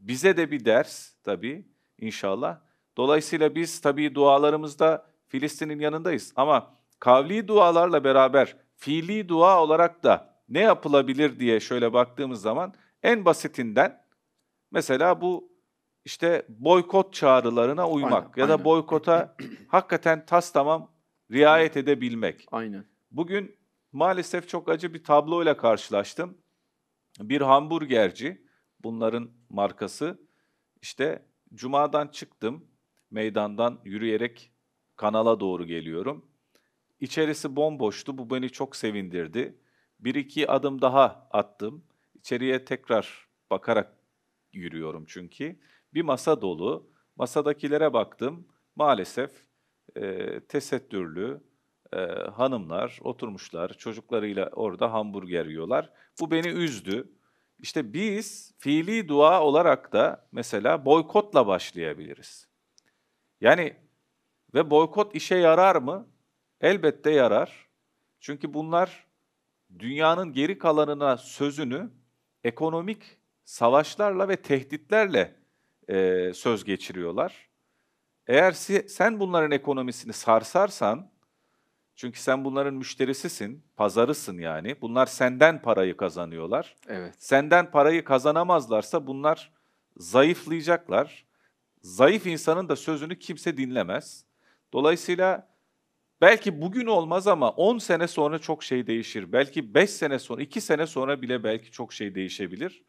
bize de bir ders tabii inşallah. Dolayısıyla biz tabii dualarımızda Filistin'in yanındayız ama kavli dualarla beraber fiili dua olarak da ne yapılabilir diye şöyle baktığımız zaman en basitinden mesela bu işte boykot çağrılarına uymak aynen, ya da aynen. boykota <clears throat> hakikaten tas tamam riayet edebilmek. Aynen. Bugün maalesef çok acı bir tabloyla karşılaştım. Bir hamburgerci, bunların markası İşte cumadan çıktım, meydandan yürüyerek kanala doğru geliyorum. İçerisi bomboştu. Bu beni çok sevindirdi. Bir iki adım daha attım. İçeriye tekrar bakarak yürüyorum çünkü. Bir masa dolu. Masadakilere baktım. Maalesef e, tesettürlü e, hanımlar oturmuşlar çocuklarıyla orada hamburger yiyorlar. Bu beni üzdü. İşte biz fiili dua olarak da mesela boykotla başlayabiliriz. Yani ve boykot işe yarar mı? Elbette yarar. Çünkü bunlar dünyanın geri kalanına sözünü ekonomik savaşlarla ve tehditlerle e, söz geçiriyorlar. Eğer sen bunların ekonomisini sarsarsan, çünkü sen bunların müşterisisin, pazarısın yani. Bunlar senden parayı kazanıyorlar. Evet. Senden parayı kazanamazlarsa bunlar zayıflayacaklar. Zayıf insanın da sözünü kimse dinlemez. Dolayısıyla belki bugün olmaz ama 10 sene sonra çok şey değişir. Belki 5 sene sonra, 2 sene sonra bile belki çok şey değişebilir.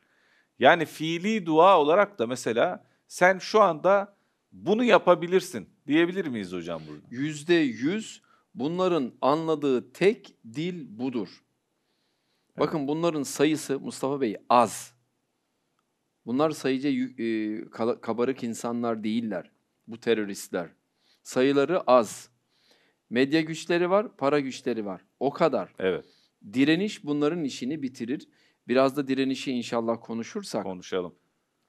Yani fiili dua olarak da mesela sen şu anda bunu yapabilirsin diyebilir miyiz hocam burada? Yüzde yüz bunların anladığı tek dil budur. Evet. Bakın bunların sayısı Mustafa Bey az. Bunlar sayıca e, kabarık insanlar değiller bu teröristler. Sayıları az. Medya güçleri var, para güçleri var. O kadar. Evet. Direniş bunların işini bitirir. Biraz da direnişi inşallah konuşursak. Konuşalım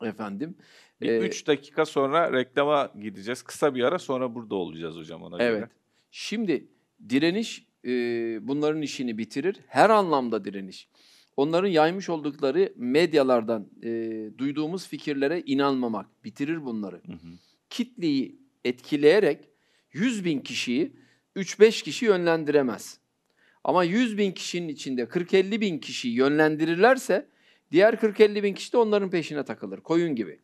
efendim. Bir 3 dakika sonra reklama gideceğiz. Kısa bir ara sonra burada olacağız hocam ona evet. göre. Evet. Şimdi direniş e, bunların işini bitirir. Her anlamda direniş. Onların yaymış oldukları medyalardan e, duyduğumuz fikirlere inanmamak bitirir bunları. Hı hı. Kitleyi etkileyerek 100 bin kişiyi 3-5 kişi yönlendiremez. Ama 100 bin kişinin içinde 40-50 bin kişiyi yönlendirirlerse Diğer 40-50 bin kişi de onların peşine takılır. Koyun gibi.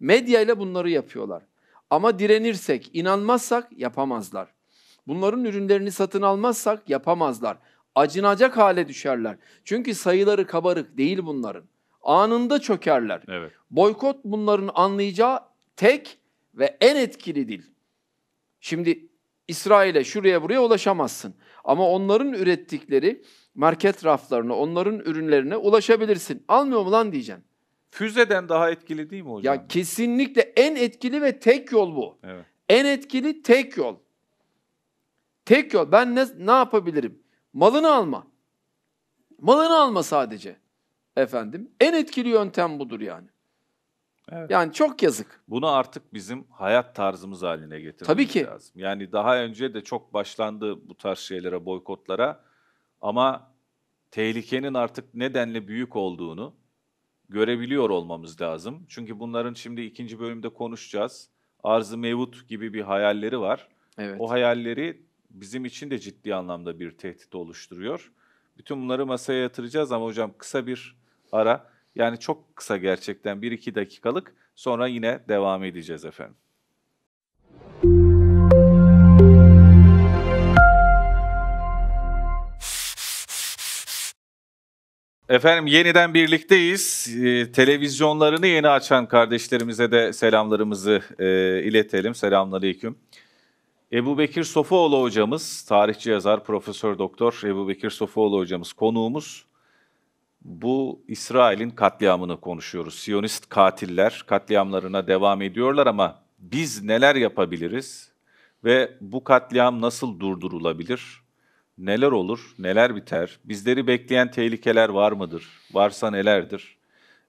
Medya ile bunları yapıyorlar. Ama direnirsek, inanmazsak yapamazlar. Bunların ürünlerini satın almazsak yapamazlar. Acınacak hale düşerler. Çünkü sayıları kabarık değil bunların. Anında çökerler. Evet. Boykot bunların anlayacağı tek ve en etkili dil. Şimdi İsrail'e şuraya buraya ulaşamazsın. Ama onların ürettikleri market raflarına, onların ürünlerine ulaşabilirsin. Almıyor mu lan diyeceksin. Füzeden daha etkili değil mi hocam? Ya kesinlikle en etkili ve tek yol bu. Evet. En etkili tek yol. Tek yol. Ben ne, ne yapabilirim? Malını alma. Malını alma sadece. Efendim. En etkili yöntem budur yani. Evet. Yani çok yazık. Bunu artık bizim hayat tarzımız haline getirmemiz Tabii ki. lazım. Yani daha önce de çok başlandı bu tarz şeylere, boykotlara. Ama tehlikenin artık nedenle büyük olduğunu görebiliyor olmamız lazım. Çünkü bunların şimdi ikinci bölümde konuşacağız. Arzı mevut gibi bir hayalleri var. Evet. O hayalleri bizim için de ciddi anlamda bir tehdit oluşturuyor. Bütün bunları masaya yatıracağız ama hocam kısa bir ara. Yani çok kısa gerçekten 1-2 dakikalık sonra yine devam edeceğiz efendim. Efendim yeniden birlikteyiz. Ee, televizyonlarını yeni açan kardeşlerimize de selamlarımızı e, iletelim. Selamünaleyküm. Ebu Bekir Sofuoğlu hocamız, tarihçi yazar, profesör doktor Ebu Bekir Sofuoğlu hocamız konuğumuz. Bu İsrail'in katliamını konuşuyoruz. Siyonist katiller katliamlarına devam ediyorlar ama biz neler yapabiliriz ve bu katliam nasıl durdurulabilir? neler olur, neler biter, bizleri bekleyen tehlikeler var mıdır, varsa nelerdir?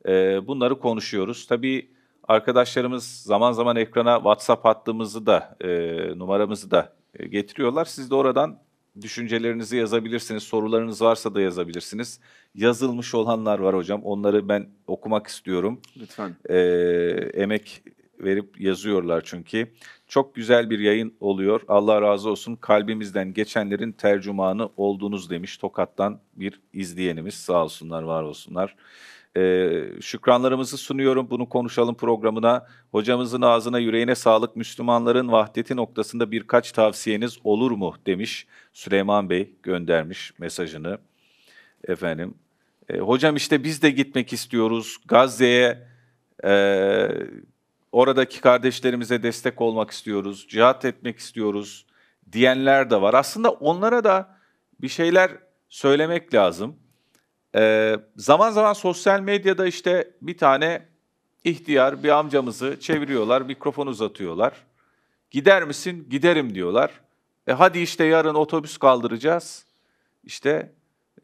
E, bunları konuşuyoruz. Tabii arkadaşlarımız zaman zaman ekrana WhatsApp hattımızı da, e, numaramızı da e, getiriyorlar. Siz de oradan düşüncelerinizi yazabilirsiniz, sorularınız varsa da yazabilirsiniz. Yazılmış olanlar var hocam, onları ben okumak istiyorum. Lütfen. E, emek verip yazıyorlar çünkü. Çok güzel bir yayın oluyor. Allah razı olsun kalbimizden geçenlerin tercümanı oldunuz demiş Tokat'tan bir izleyenimiz. Sağ olsunlar, var olsunlar. Ee, şükranlarımızı sunuyorum bunu konuşalım programına. Hocamızın ağzına yüreğine sağlık Müslümanların vahdeti noktasında birkaç tavsiyeniz olur mu demiş Süleyman Bey göndermiş mesajını. Efendim e, hocam işte biz de gitmek istiyoruz Gazze'ye e, oradaki kardeşlerimize destek olmak istiyoruz, cihat etmek istiyoruz diyenler de var. Aslında onlara da bir şeyler söylemek lazım. Ee, zaman zaman sosyal medyada işte bir tane ihtiyar bir amcamızı çeviriyorlar, mikrofon uzatıyorlar. Gider misin? Giderim diyorlar. E hadi işte yarın otobüs kaldıracağız. İşte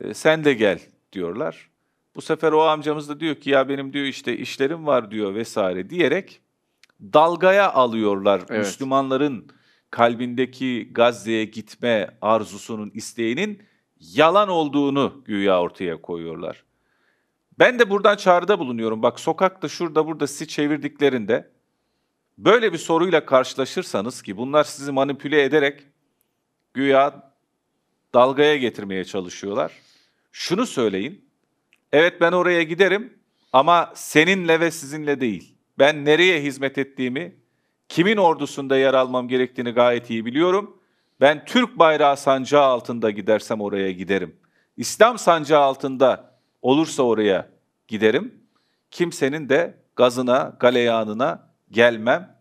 e, sen de gel diyorlar. Bu sefer o amcamız da diyor ki ya benim diyor işte işlerim var diyor vesaire diyerek dalgaya alıyorlar evet. Müslümanların kalbindeki Gazze'ye gitme arzusunun, isteğinin yalan olduğunu güya ortaya koyuyorlar. Ben de buradan çağrıda bulunuyorum. Bak sokakta şurada burada sizi çevirdiklerinde böyle bir soruyla karşılaşırsanız ki bunlar sizi manipüle ederek güya dalgaya getirmeye çalışıyorlar. Şunu söyleyin. Evet ben oraya giderim ama seninle ve sizinle değil ben nereye hizmet ettiğimi, kimin ordusunda yer almam gerektiğini gayet iyi biliyorum. Ben Türk bayrağı sancağı altında gidersem oraya giderim. İslam sancağı altında olursa oraya giderim. Kimsenin de gazına, galeyanına gelmem.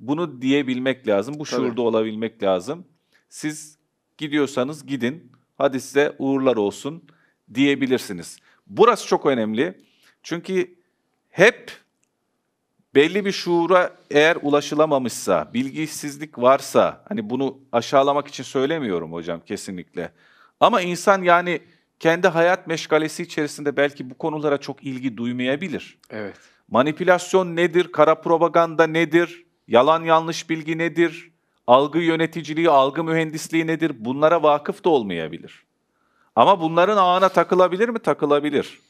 Bunu diyebilmek lazım. Bu şuurda Tabii. olabilmek lazım. Siz gidiyorsanız gidin. Hadi size uğurlar olsun diyebilirsiniz. Burası çok önemli. Çünkü hep belli bir şuura eğer ulaşılamamışsa, bilgisizlik varsa, hani bunu aşağılamak için söylemiyorum hocam kesinlikle. Ama insan yani kendi hayat meşgalesi içerisinde belki bu konulara çok ilgi duymayabilir. Evet. Manipülasyon nedir? Kara propaganda nedir? Yalan yanlış bilgi nedir? Algı yöneticiliği, algı mühendisliği nedir? Bunlara vakıf da olmayabilir. Ama bunların ağına takılabilir mi? Takılabilir.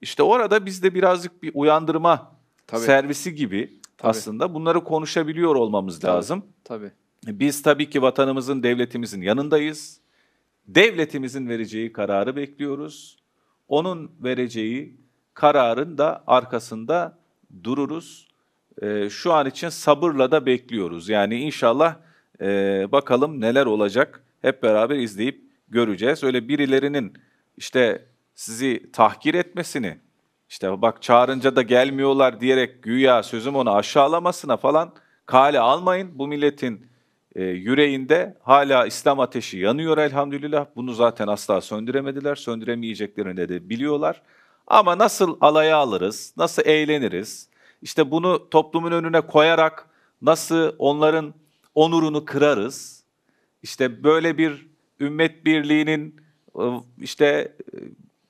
İşte orada biz de birazcık bir uyandırma Tabii. servisi gibi tabii. aslında bunları konuşabiliyor olmamız tabii. lazım. Tabii. Biz tabii ki vatanımızın, devletimizin yanındayız. Devletimizin vereceği kararı bekliyoruz. Onun vereceği kararın da arkasında dururuz. Ee, şu an için sabırla da bekliyoruz. Yani inşallah e, bakalım neler olacak. Hep beraber izleyip göreceğiz. Öyle birilerinin işte sizi tahkir etmesini, işte bak çağırınca da gelmiyorlar diyerek güya sözüm onu aşağılamasına falan kale almayın. Bu milletin e, yüreğinde hala İslam ateşi yanıyor elhamdülillah. Bunu zaten asla söndüremediler. Söndüremeyeceklerini de biliyorlar. Ama nasıl alaya alırız, nasıl eğleniriz, işte bunu toplumun önüne koyarak nasıl onların onurunu kırarız, işte böyle bir ümmet birliğinin e, işte e,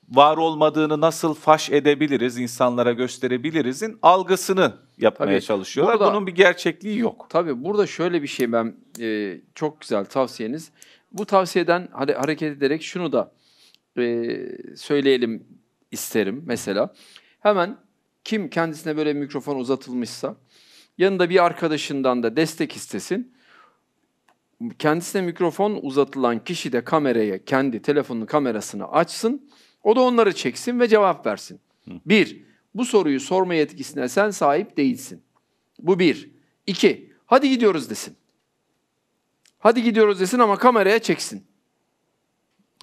var olmadığını nasıl faş edebiliriz, insanlara gösterebilirizin algısını yapmaya tabii, çalışıyorlar. Burada, Bunun bir gerçekliği yok. Tabii burada şöyle bir şey ben e, çok güzel tavsiyeniz. Bu tavsiyeden hareket ederek şunu da e, söyleyelim isterim mesela. Hemen kim kendisine böyle mikrofon uzatılmışsa yanında bir arkadaşından da destek istesin. Kendisine mikrofon uzatılan kişi de kameraya kendi telefonun kamerasını açsın o da onları çeksin ve cevap versin. Hı. Bir, bu soruyu sorma yetkisine sen sahip değilsin. Bu bir. İki, hadi gidiyoruz desin. Hadi gidiyoruz desin ama kameraya çeksin.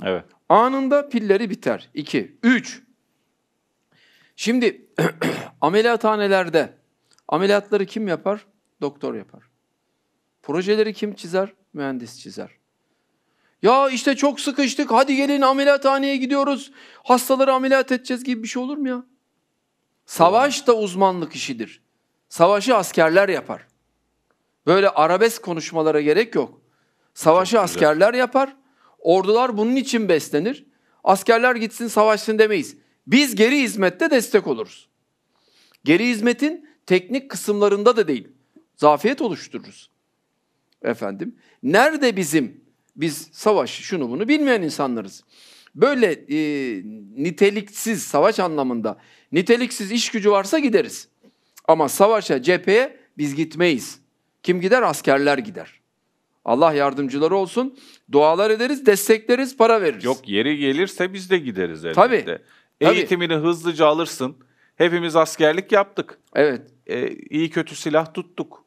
Evet. Anında pilleri biter. İki. Üç. Şimdi <clears throat> ameliyathanelerde ameliyatları kim yapar? Doktor yapar. Projeleri kim çizer? Mühendis çizer. Ya işte çok sıkıştık hadi gelin ameliyathaneye gidiyoruz. Hastaları ameliyat edeceğiz gibi bir şey olur mu ya? Savaş da uzmanlık işidir. Savaşı askerler yapar. Böyle arabesk konuşmalara gerek yok. Savaşı askerler yapar. Ordular bunun için beslenir. Askerler gitsin savaşsın demeyiz. Biz geri hizmette destek oluruz. Geri hizmetin teknik kısımlarında da değil. Zafiyet oluştururuz. Efendim, nerede bizim biz savaş şunu bunu bilmeyen insanlarız. Böyle e, niteliksiz savaş anlamında niteliksiz iş gücü varsa gideriz. Ama savaşa, cepheye biz gitmeyiz. Kim gider? Askerler gider. Allah yardımcıları olsun. Dualar ederiz, destekleriz, para veririz. Yok yeri gelirse biz de gideriz elbette. Tabii. Eğitimini hızlıca alırsın. Hepimiz askerlik yaptık. Evet. Ee, iyi kötü silah tuttuk.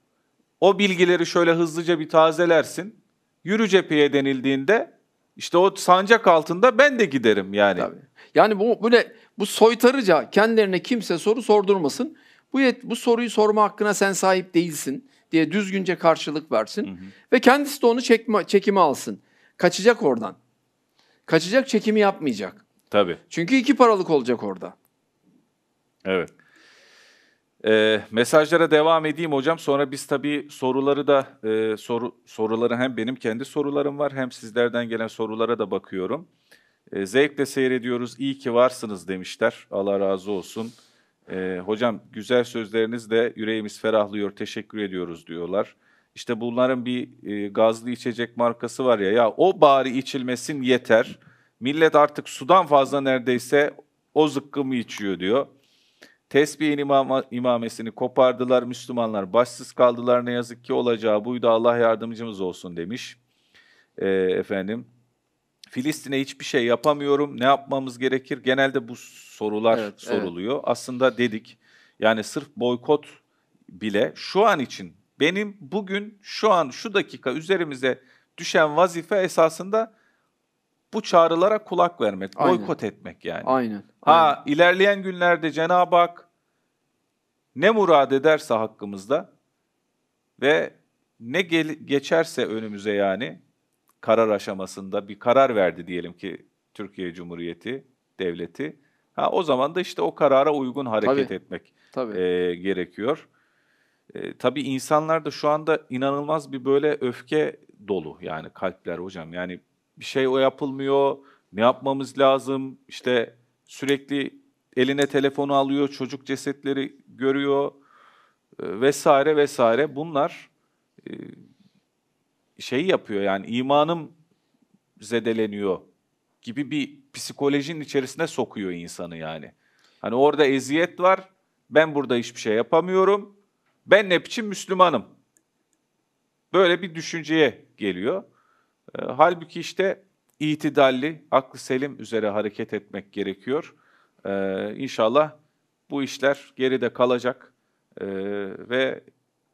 O bilgileri şöyle hızlıca bir tazelersin yürü cepheye denildiğinde işte o sancak altında ben de giderim yani. Tabii. Yani bu böyle bu soytarıca kendilerine kimse soru sordurmasın. Bu yet, bu soruyu sorma hakkına sen sahip değilsin diye düzgünce karşılık versin hı hı. ve kendisi de onu çekme, çekimi alsın. Kaçacak oradan. Kaçacak çekimi yapmayacak. Tabii. Çünkü iki paralık olacak orada. Evet. E, mesajlara devam edeyim hocam. Sonra biz tabii soruları da e, soru soruları hem benim kendi sorularım var hem sizlerden gelen sorulara da bakıyorum. E, zevkle seyrediyoruz. İyi ki varsınız demişler. Allah razı olsun. E, hocam güzel sözlerinizle yüreğimiz ferahlıyor. Teşekkür ediyoruz diyorlar. İşte bunların bir e, gazlı içecek markası var ya. Ya o bari içilmesin yeter. Millet artık sudan fazla neredeyse o zıkkımı içiyor diyor. Tesbihin imama, imamesini kopardılar. Müslümanlar başsız kaldılar. Ne yazık ki olacağı buydu. Allah yardımcımız olsun demiş. E, efendim. Filistin'e hiçbir şey yapamıyorum. Ne yapmamız gerekir? Genelde bu sorular evet, soruluyor. Evet. Aslında dedik. Yani sırf boykot bile şu an için benim bugün şu an şu dakika üzerimize düşen vazife esasında bu çağrılara kulak vermek, Aynen. boykot etmek yani. Aynen. Ha Aynen. ilerleyen günlerde Cenab-ı Hak ne murad ederse hakkımızda ve ne gel- geçerse önümüze yani karar aşamasında bir karar verdi diyelim ki Türkiye Cumhuriyeti devleti. Ha o zaman da işte o karara uygun hareket tabii, etmek tabii. E, gerekiyor. E, tabii insanlar da şu anda inanılmaz bir böyle öfke dolu yani kalpler hocam. Yani bir şey o yapılmıyor, ne yapmamız lazım, işte sürekli eline telefonu alıyor, çocuk cesetleri görüyor e, vesaire vesaire. Bunlar e, şeyi yapıyor yani imanım zedeleniyor gibi bir psikolojinin içerisine sokuyor insanı yani. Hani orada eziyet var, ben burada hiçbir şey yapamıyorum, ben ne biçim Müslümanım? Böyle bir düşünceye geliyor. Ee, halbuki işte itidalli, aklı selim üzere hareket etmek gerekiyor. Ee, inşallah bu işler geride kalacak ee, ve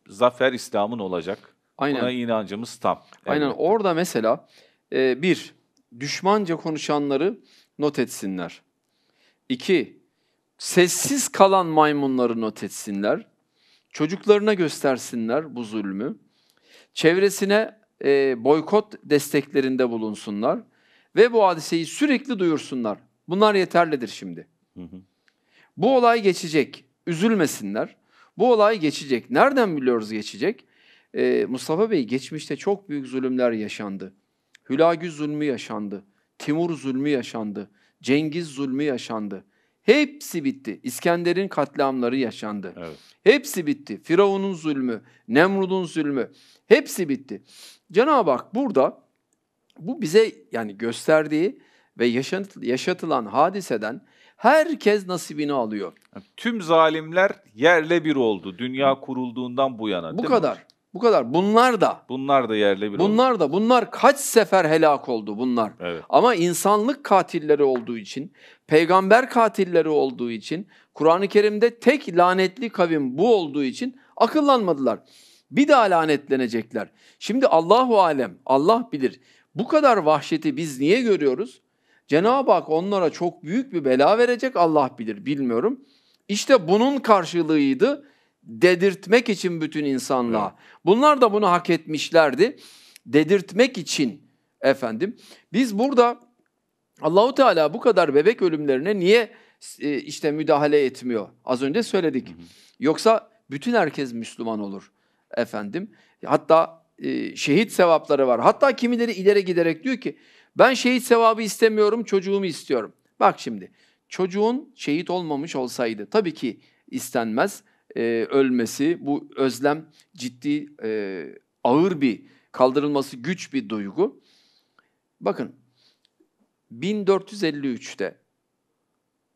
zafer İslam'ın olacak. Aynen. Buna inancımız tam. Aynen elbette. orada mesela e, bir, düşmanca konuşanları not etsinler. İki, sessiz kalan maymunları not etsinler. Çocuklarına göstersinler bu zulmü. Çevresine e, boykot desteklerinde bulunsunlar ve bu hadiseyi sürekli duyursunlar. Bunlar yeterlidir şimdi. Hı hı. Bu olay geçecek. Üzülmesinler. Bu olay geçecek. Nereden biliyoruz geçecek? Ee, Mustafa Bey geçmişte çok büyük zulümler yaşandı. Hülagü zulmü yaşandı. Timur zulmü yaşandı. Cengiz zulmü yaşandı. Hepsi bitti. İskender'in katliamları yaşandı. Evet. Hepsi bitti. Firavun'un zulmü, Nemrud'un zulmü hepsi bitti. Cenab-ı Hak burada bu bize yani gösterdiği ve yaşatılan hadiseden herkes nasibini alıyor. tüm zalimler yerle bir oldu. Dünya kurulduğundan bu yana. Bu kadar. Mi? Bu kadar. Bunlar da. Bunlar da yerle bir Bunlar oldu. da. Bunlar kaç sefer helak oldu bunlar. Evet. Ama insanlık katilleri olduğu için, peygamber katilleri olduğu için, Kur'an-ı Kerim'de tek lanetli kavim bu olduğu için akıllanmadılar. Bir daha lanetlenecekler. Şimdi Allahu alem, Allah bilir. Bu kadar vahşeti biz niye görüyoruz? Cenab-ı Hak onlara çok büyük bir bela verecek Allah bilir bilmiyorum. İşte bunun karşılığıydı dedirtmek için bütün insanlığa. Evet. Bunlar da bunu hak etmişlerdi. Dedirtmek için efendim. Biz burada Allahu Teala bu kadar bebek ölümlerine niye e, işte müdahale etmiyor? Az önce söyledik. Yoksa bütün herkes Müslüman olur efendim. Hatta e, şehit sevapları var. Hatta kimileri ileri giderek diyor ki ben şehit sevabı istemiyorum çocuğumu istiyorum. Bak şimdi çocuğun şehit olmamış olsaydı tabii ki istenmez e, ölmesi. Bu özlem ciddi e, ağır bir kaldırılması güç bir duygu. Bakın 1453'te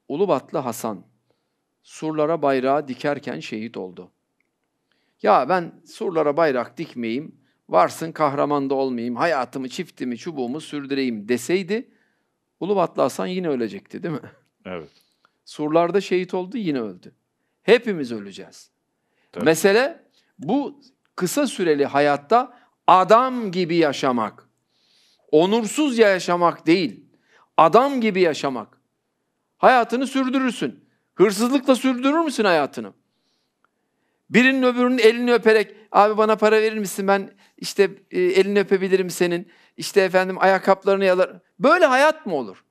Ulubatlı Hasan surlara bayrağı dikerken şehit oldu. Ya ben surlara bayrak dikmeyeyim, varsın kahraman da olmayayım, hayatımı, çiftimi, çubuğumu sürdüreyim deseydi Ulubatlı Hasan yine ölecekti değil mi? Evet. Surlarda şehit oldu yine öldü. Hepimiz öleceğiz. Tabii. Mesele bu kısa süreli hayatta adam gibi yaşamak. Onursuz yaşamak değil. Adam gibi yaşamak. Hayatını sürdürürsün. Hırsızlıkla sürdürür müsün hayatını? Birinin öbürünün elini öperek abi bana para verir misin ben işte e, elini öpebilirim senin. İşte efendim ayakkabılarını yalar. Böyle hayat mı olur?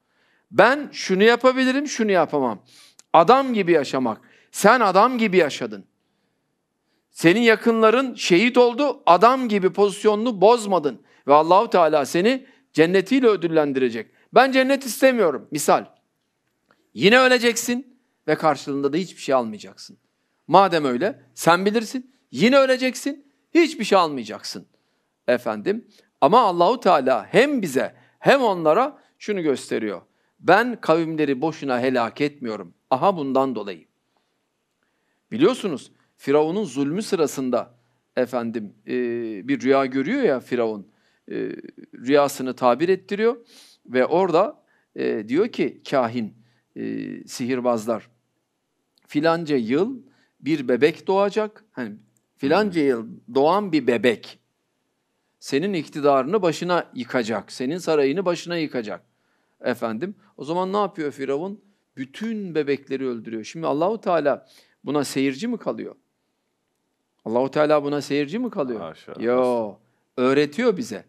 Ben şunu yapabilirim şunu yapamam. Adam gibi yaşamak. Sen adam gibi yaşadın. Senin yakınların şehit oldu, adam gibi pozisyonunu bozmadın. Ve Allahu Teala seni cennetiyle ödüllendirecek. Ben cennet istemiyorum. Misal. Yine öleceksin ve karşılığında da hiçbir şey almayacaksın. Madem öyle sen bilirsin. Yine öleceksin. Hiçbir şey almayacaksın. Efendim ama Allahu Teala hem bize hem onlara şunu gösteriyor. Ben kavimleri boşuna helak etmiyorum. Aha bundan dolayı. Biliyorsunuz Firavun'un zulmü sırasında efendim e, bir rüya görüyor ya Firavun. E, rüyasını tabir ettiriyor ve orada e, diyor ki kahin, e, sihirbazlar filanca yıl bir bebek doğacak. Hani filanca hmm. yıl doğan bir bebek senin iktidarını başına yıkacak. Senin sarayını başına yıkacak. Efendim o zaman ne yapıyor Firavun? Bütün bebekleri öldürüyor. Şimdi Allahu Teala buna seyirci mi kalıyor? Allahu Teala buna seyirci mi kalıyor? Haşa. Yo, öğretiyor bize.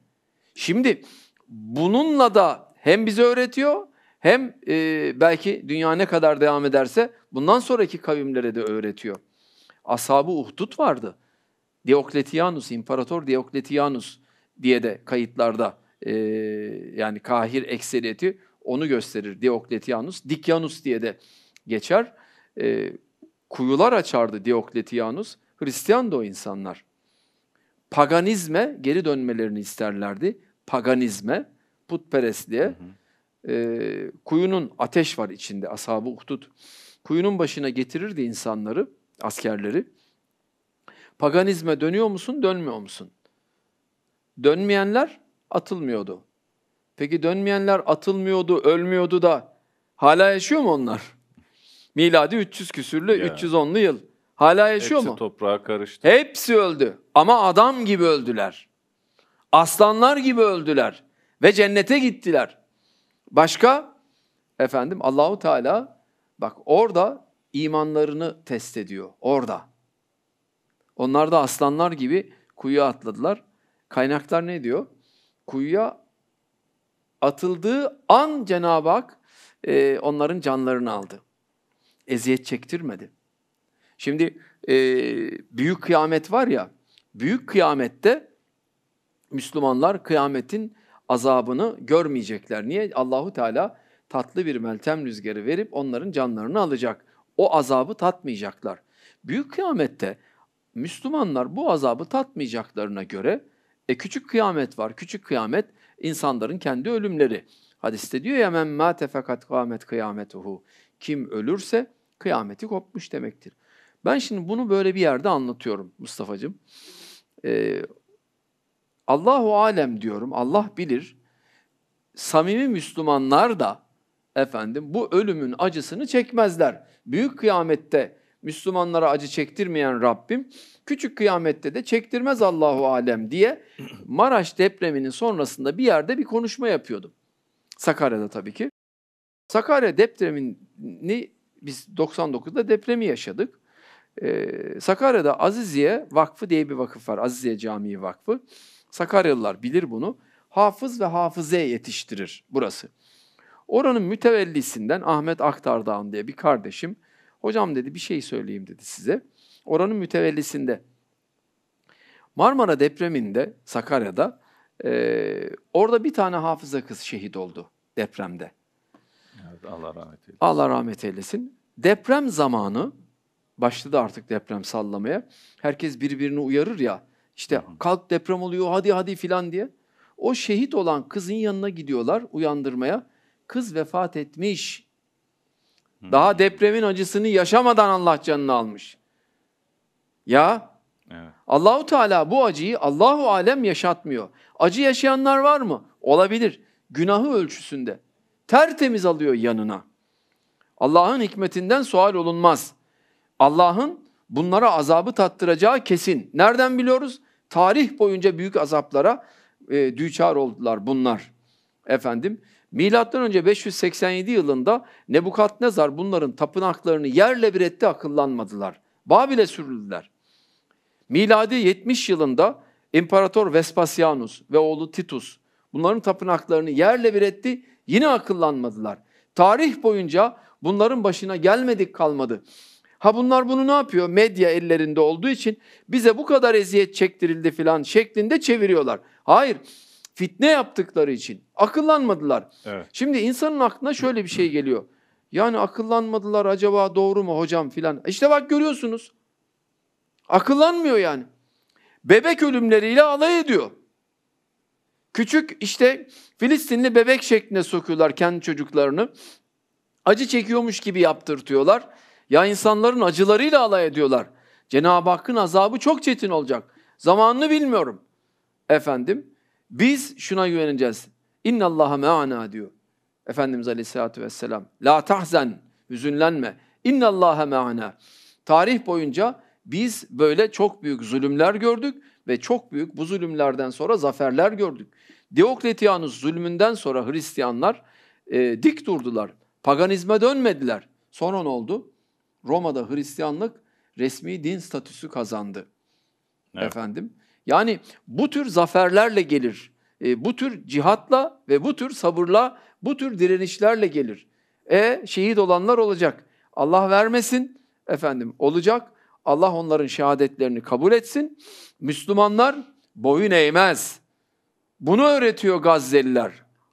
Şimdi bununla da hem bize öğretiyor hem e, belki dünya ne kadar devam ederse bundan sonraki kavimlere de öğretiyor. Ashabı Uhdud vardı. Diokletianus, İmparator Diokletianus diye de kayıtlarda e, yani Kahir ekseriyeti onu gösterir. Diokletianus, Dikyanus diye de geçer. E, kuyular açardı Diokletianus. Hristiyan da o insanlar. Paganizme geri dönmelerini isterlerdi. Paganizme, putperestliğe. Hı hı e, kuyunun ateş var içinde ashabı uhdud. Kuyunun başına getirirdi insanları, askerleri. Paganizme dönüyor musun, dönmüyor musun? Dönmeyenler atılmıyordu. Peki dönmeyenler atılmıyordu, ölmüyordu da hala yaşıyor mu onlar? <laughs> Miladi 300 küsürlü, yani. 310'lu yıl. Hala yaşıyor Hepsi mu? Hepsi toprağa karıştı. Hepsi öldü. Ama adam gibi öldüler. Aslanlar gibi öldüler. Ve cennete gittiler. Başka? Efendim Allahu Teala bak orada imanlarını test ediyor. Orada. Onlar da aslanlar gibi kuyuya atladılar. Kaynaklar ne diyor? Kuyuya atıldığı an Cenab-ı Hak e, onların canlarını aldı. Eziyet çektirmedi. Şimdi e, büyük kıyamet var ya, büyük kıyamette Müslümanlar kıyametin azabını görmeyecekler. Niye? Allahu Teala tatlı bir meltem rüzgarı verip onların canlarını alacak. O azabı tatmayacaklar. Büyük kıyamette Müslümanlar bu azabı tatmayacaklarına göre e, küçük kıyamet var. Küçük kıyamet insanların kendi ölümleri. Hadiste diyor ya men mate fakat kıyamet kıyametuhu. Kim ölürse kıyameti kopmuş demektir. Ben şimdi bunu böyle bir yerde anlatıyorum Mustafa'cığım. Ee, Allahu alem diyorum. Allah bilir. Samimi Müslümanlar da efendim bu ölümün acısını çekmezler. Büyük kıyamette Müslümanlara acı çektirmeyen Rabbim küçük kıyamette de çektirmez Allahu alem diye <clears throat> Maraş depreminin sonrasında bir yerde bir konuşma yapıyordum. Sakarya'da tabii ki. Sakarya depremini biz 99'da depremi yaşadık. Ee, Sakarya'da Aziziye Vakfı diye bir vakıf var. Aziziye Camii Vakfı. Sakaryalılar bilir bunu. Hafız ve hafıze yetiştirir burası. Oranın mütevellisinden Ahmet Aktardağ'ın diye bir kardeşim. Hocam dedi bir şey söyleyeyim dedi size. Oranın mütevellisinde Marmara depreminde Sakarya'da e, orada bir tane hafıza kız şehit oldu depremde. Evet, Allah rahmet eylesin. Allah rahmet eylesin. Deprem zamanı başladı artık deprem sallamaya. Herkes birbirini uyarır ya. İşte kalk deprem oluyor hadi hadi filan diye. O şehit olan kızın yanına gidiyorlar uyandırmaya. Kız vefat etmiş. Daha depremin acısını yaşamadan Allah canını almış. Ya evet. Allahu Teala bu acıyı Allahu alem yaşatmıyor. Acı yaşayanlar var mı? Olabilir. Günahı ölçüsünde. Tertemiz alıyor yanına. Allah'ın hikmetinden sual olunmaz. Allah'ın bunlara azabı tattıracağı kesin. Nereden biliyoruz? Tarih boyunca büyük azaplara e, düçar oldular bunlar. Efendim milattan önce 587 yılında Nebukadnezar bunların tapınaklarını yerle bir etti akıllanmadılar. Babil'e sürüldüler. Miladi 70 yılında İmparator Vespasianus ve oğlu Titus bunların tapınaklarını yerle bir etti. Yine akıllanmadılar. Tarih boyunca bunların başına gelmedik kalmadı. Ha bunlar bunu ne yapıyor? Medya ellerinde olduğu için bize bu kadar eziyet çektirildi filan şeklinde çeviriyorlar. Hayır fitne yaptıkları için akıllanmadılar. Evet. Şimdi insanın aklına şöyle bir şey geliyor. Yani akıllanmadılar acaba doğru mu hocam filan. E işte bak görüyorsunuz. Akıllanmıyor yani. Bebek ölümleriyle alay ediyor. Küçük işte Filistinli bebek şeklinde sokuyorlar kendi çocuklarını. Acı çekiyormuş gibi yaptırtıyorlar. Ya insanların acılarıyla alay ediyorlar. Cenab-ı Hakk'ın azabı çok çetin olacak. Zamanını bilmiyorum. Efendim biz şuna güveneceğiz. İnna Allah'a me'ana diyor. Efendimiz Aleyhisselatü Vesselam. La tahzen, hüzünlenme. İnna Allah'a me'ana. Tarih boyunca biz böyle çok büyük zulümler gördük ve çok büyük bu zulümlerden sonra zaferler gördük. Diokletianus zulmünden sonra Hristiyanlar e, dik durdular. Paganizme dönmediler. Sonra ne oldu? Roma'da Hristiyanlık resmi din statüsü kazandı. Evet. Efendim. Yani bu tür zaferlerle gelir. E, bu tür cihatla ve bu tür sabırla, bu tür direnişlerle gelir. E şehit olanlar olacak. Allah vermesin efendim olacak. Allah onların şehadetlerini kabul etsin. Müslümanlar boyun eğmez. Bunu öğretiyor Gazze'liler.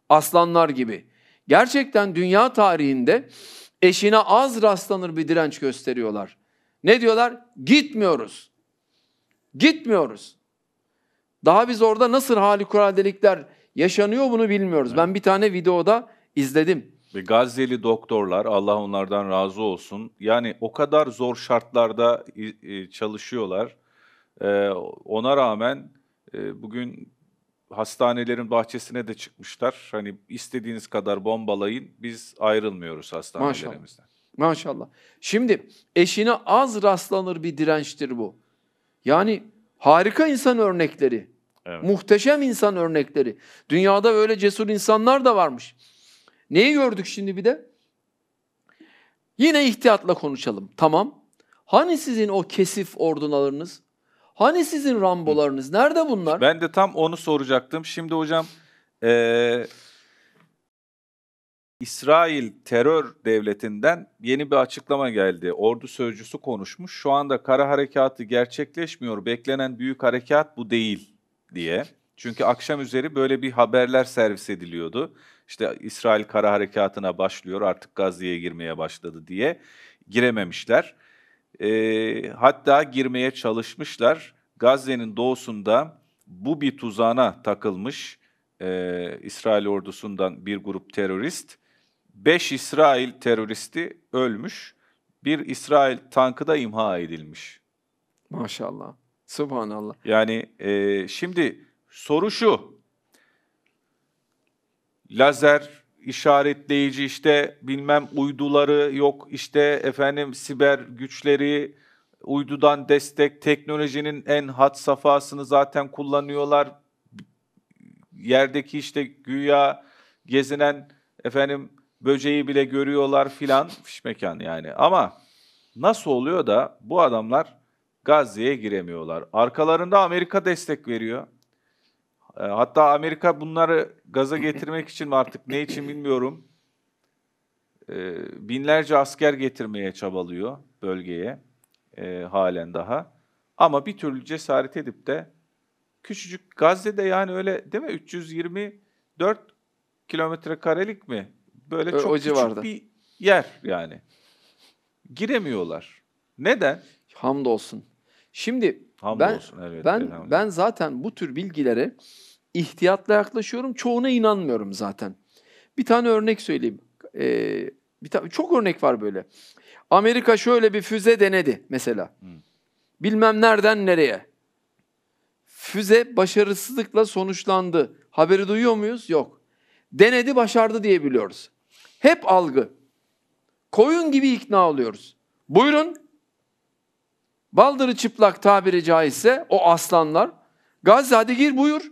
Aslanlar gibi. Gerçekten dünya tarihinde eşine az rastlanır bir direnç gösteriyorlar. Ne diyorlar? Gitmiyoruz. Gitmiyoruz. Daha biz orada nasıl harikuladelikler yaşanıyor bunu bilmiyoruz. Evet. Ben bir tane videoda izledim. Ve Gazze'li doktorlar Allah onlardan razı olsun. Yani o kadar zor şartlarda çalışıyorlar. Ee, ona rağmen e, bugün hastanelerin bahçesine de çıkmışlar. Hani istediğiniz kadar bombalayın biz ayrılmıyoruz hastanelerimizden. Maşallah. Maşallah. Şimdi eşine az rastlanır bir dirençtir bu. Yani harika insan örnekleri. Evet. Muhteşem insan örnekleri. Dünyada öyle cesur insanlar da varmış. Neyi gördük şimdi bir de? Yine ihtiyatla konuşalım. Tamam. Hani sizin o kesif ordunalarınız? Hani sizin Rambolarınız? Nerede bunlar? Ben de tam onu soracaktım. Şimdi hocam ee, İsrail terör devletinden yeni bir açıklama geldi. Ordu sözcüsü konuşmuş. Şu anda kara harekatı gerçekleşmiyor. Beklenen büyük harekat bu değil diye. Çünkü akşam üzeri böyle bir haberler servis ediliyordu. İşte İsrail kara harekatına başlıyor artık Gazze'ye girmeye başladı diye girememişler. E, hatta girmeye çalışmışlar. Gazze'nin doğusunda bu bir tuzağına takılmış e, İsrail ordusundan bir grup terörist. Beş İsrail teröristi ölmüş. Bir İsrail tankı da imha edilmiş. Maşallah. Subhanallah. Yani e, şimdi soru şu. Lazer, işaretleyici işte bilmem uyduları yok işte efendim siber güçleri uydudan destek teknolojinin en hat safhasını zaten kullanıyorlar yerdeki işte güya gezinen efendim böceği bile görüyorlar filan fiş mekan yani ama nasıl oluyor da bu adamlar Gazze'ye giremiyorlar arkalarında Amerika destek veriyor ee, hatta Amerika bunları gaza getirmek için mi artık ne için bilmiyorum. Ee, binlerce asker getirmeye çabalıyor bölgeye e, halen daha. Ama bir türlü cesaret edip de küçücük Gazze'de yani öyle değil mi 324 kilometre karelik mi? Böyle çok o küçük civarda. bir yer yani. Giremiyorlar. Neden? Hamdolsun. Şimdi ben, olsun, evet, ben, ben zaten bu tür bilgilere ihtiyatla yaklaşıyorum. Çoğuna inanmıyorum zaten. Bir tane örnek söyleyeyim. Ee, bir ta- çok örnek var böyle. Amerika şöyle bir füze denedi mesela. Hı. Bilmem nereden nereye. Füze başarısızlıkla sonuçlandı. Haberi duyuyor muyuz? Yok. Denedi, başardı diye biliyoruz. Hep algı. Koyun gibi ikna oluyoruz. Buyurun Baldırı çıplak tabiri caizse o aslanlar Gazze hadi gir buyur.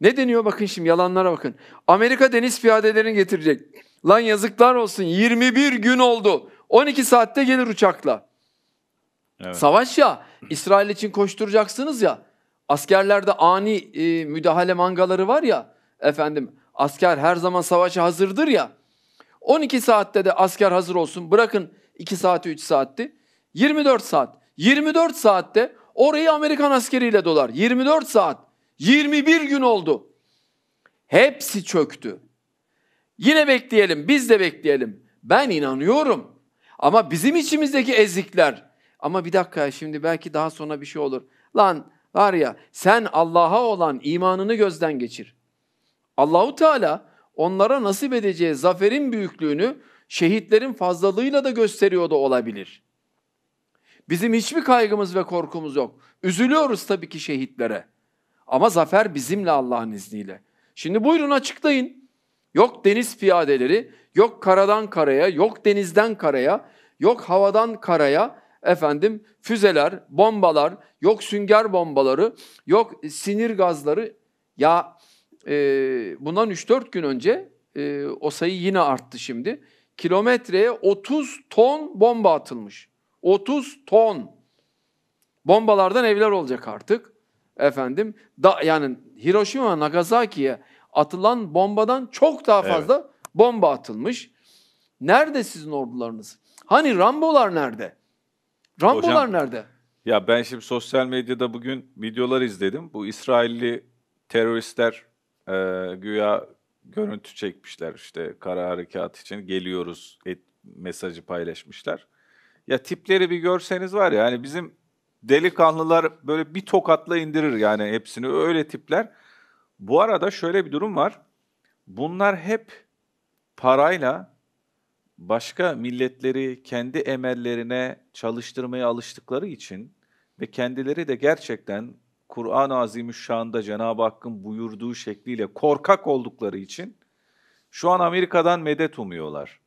Ne deniyor bakın şimdi yalanlara bakın. Amerika deniz piyadelerini getirecek. Lan yazıklar olsun 21 gün oldu. 12 saatte gelir uçakla. Evet. Savaş ya İsrail için koşturacaksınız ya. Askerlerde ani e, müdahale mangaları var ya efendim asker her zaman savaşa hazırdır ya. 12 saatte de asker hazır olsun. Bırakın 2 saati 3 saatti. 24 saat. 24 saatte orayı Amerikan askeriyle dolar. 24 saat. 21 gün oldu. Hepsi çöktü. Yine bekleyelim, biz de bekleyelim. Ben inanıyorum. Ama bizim içimizdeki ezikler. Ama bir dakika şimdi belki daha sonra bir şey olur. Lan var ya sen Allah'a olan imanını gözden geçir. Allahu Teala onlara nasip edeceği zaferin büyüklüğünü şehitlerin fazlalığıyla da gösteriyor da olabilir. Bizim hiçbir kaygımız ve korkumuz yok. Üzülüyoruz tabii ki şehitlere. Ama zafer bizimle Allah'ın izniyle. Şimdi buyurun açıklayın. Yok deniz piyadeleri, yok karadan karaya, yok denizden karaya, yok havadan karaya efendim füzeler, bombalar, yok sünger bombaları, yok sinir gazları. Ya e, bundan 3-4 gün önce e, o sayı yine arttı şimdi. Kilometreye 30 ton bomba atılmış. 30 ton bombalardan evler olacak artık. Efendim da, yani Hiroşima Nagasaki'ye atılan bombadan çok daha fazla evet. bomba atılmış. Nerede sizin ordularınız? Hani Rambolar nerede? Rambolar Hocam, nerede? Ya ben şimdi sosyal medyada bugün videolar izledim. Bu İsrailli teröristler e, güya görüntü çekmişler işte kara harekat için geliyoruz et, mesajı paylaşmışlar. Ya tipleri bir görseniz var ya hani bizim delikanlılar böyle bir tokatla indirir yani hepsini öyle tipler. Bu arada şöyle bir durum var. Bunlar hep parayla başka milletleri kendi emellerine çalıştırmaya alıştıkları için ve kendileri de gerçekten Kur'an-ı Azimüşşan'da Cenab-ı Hakk'ın buyurduğu şekliyle korkak oldukları için şu an Amerika'dan medet umuyorlar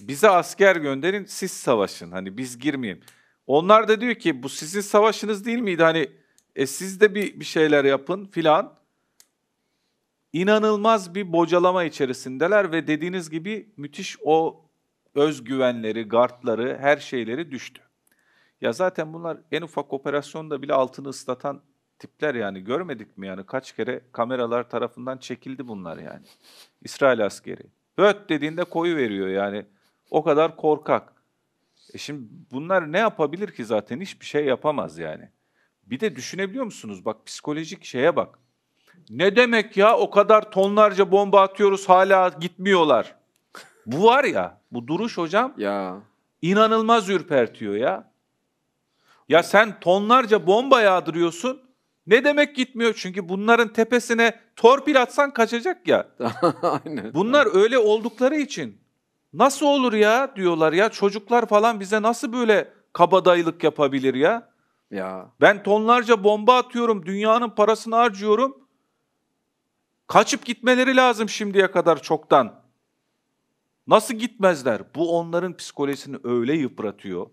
bize asker gönderin siz savaşın hani biz girmeyin. Onlar da diyor ki bu sizin savaşınız değil miydi hani e, siz de bir, bir şeyler yapın filan. İnanılmaz bir bocalama içerisindeler ve dediğiniz gibi müthiş o özgüvenleri, gardları, her şeyleri düştü. Ya zaten bunlar en ufak operasyonda bile altını ıslatan tipler yani görmedik mi yani kaç kere kameralar tarafından çekildi bunlar yani. İsrail askeri. Böt dediğinde koyu veriyor yani o kadar korkak. E şimdi bunlar ne yapabilir ki zaten hiçbir şey yapamaz yani. Bir de düşünebiliyor musunuz? Bak psikolojik şeye bak. Ne demek ya o kadar tonlarca bomba atıyoruz hala gitmiyorlar. Bu var ya bu duruş hocam ya. inanılmaz ürpertiyor ya. Ya sen tonlarca bomba yağdırıyorsun. Ne demek gitmiyor? Çünkü bunların tepesine torpil atsan kaçacak ya. <laughs> Aynen. Bunlar öyle oldukları için Nasıl olur ya diyorlar ya çocuklar falan bize nasıl böyle kabadayılık yapabilir ya? Ya. Ben tonlarca bomba atıyorum, dünyanın parasını harcıyorum. Kaçıp gitmeleri lazım şimdiye kadar çoktan. Nasıl gitmezler? Bu onların psikolojisini öyle yıpratıyor.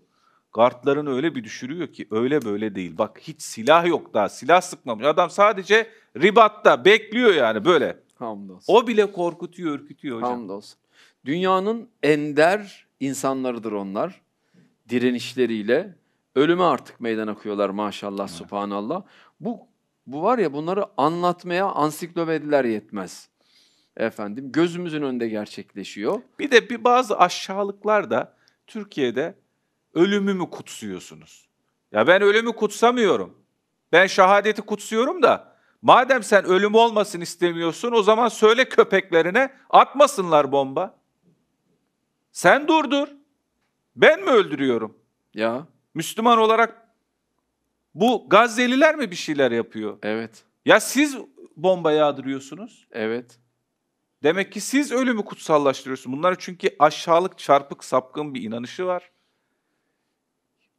Gardlarını öyle bir düşürüyor ki öyle böyle değil. Bak hiç silah yok daha. Silah sıkmamış. Adam sadece ribatta bekliyor yani böyle. Hamdolsun. O bile korkutuyor, ürkütüyor hocam. Hamdolsun. Dünyanın ender insanlarıdır onlar. Direnişleriyle ölüme artık meydan okuyorlar maşallah evet. subhanallah. Bu bu var ya bunları anlatmaya ansiklopediler yetmez. Efendim gözümüzün önünde gerçekleşiyor. Bir de bir bazı aşağılıklar da Türkiye'de ölümü mü kutsuyorsunuz? Ya ben ölümü kutsamıyorum. Ben şahadeti kutsuyorum da Madem sen ölüm olmasın istemiyorsun o zaman söyle köpeklerine atmasınlar bomba. Sen durdur. Ben mi öldürüyorum? Ya. Müslüman olarak bu Gazze'liler mi bir şeyler yapıyor? Evet. Ya siz bomba yağdırıyorsunuz. Evet. Demek ki siz ölümü kutsallaştırıyorsunuz. Bunlar çünkü aşağılık, çarpık, sapkın bir inanışı var.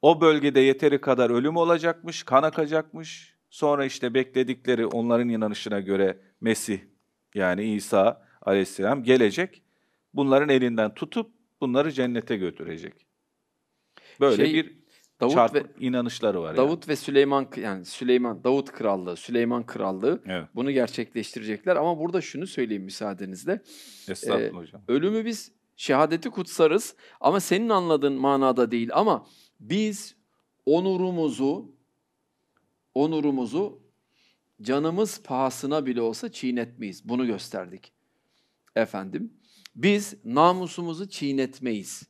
O bölgede yeteri kadar ölüm olacakmış, kan akacakmış, Sonra işte bekledikleri onların inanışına göre Mesih yani İsa aleyhisselam gelecek. Bunların elinden tutup bunları cennete götürecek. Böyle şey, bir Davut çarp, ve inanışları var. Davut yani. ve Süleyman yani Süleyman Davut krallığı, Süleyman krallığı evet. bunu gerçekleştirecekler ama burada şunu söyleyeyim müsaadenizle. Estağfurullah ee, hocam. Ölümü biz şehadeti kutsarız ama senin anladığın manada değil ama biz onurumuzu, onurumuzu canımız pahasına bile olsa çiğnetmeyiz. Bunu gösterdik. Efendim, biz namusumuzu çiğnetmeyiz.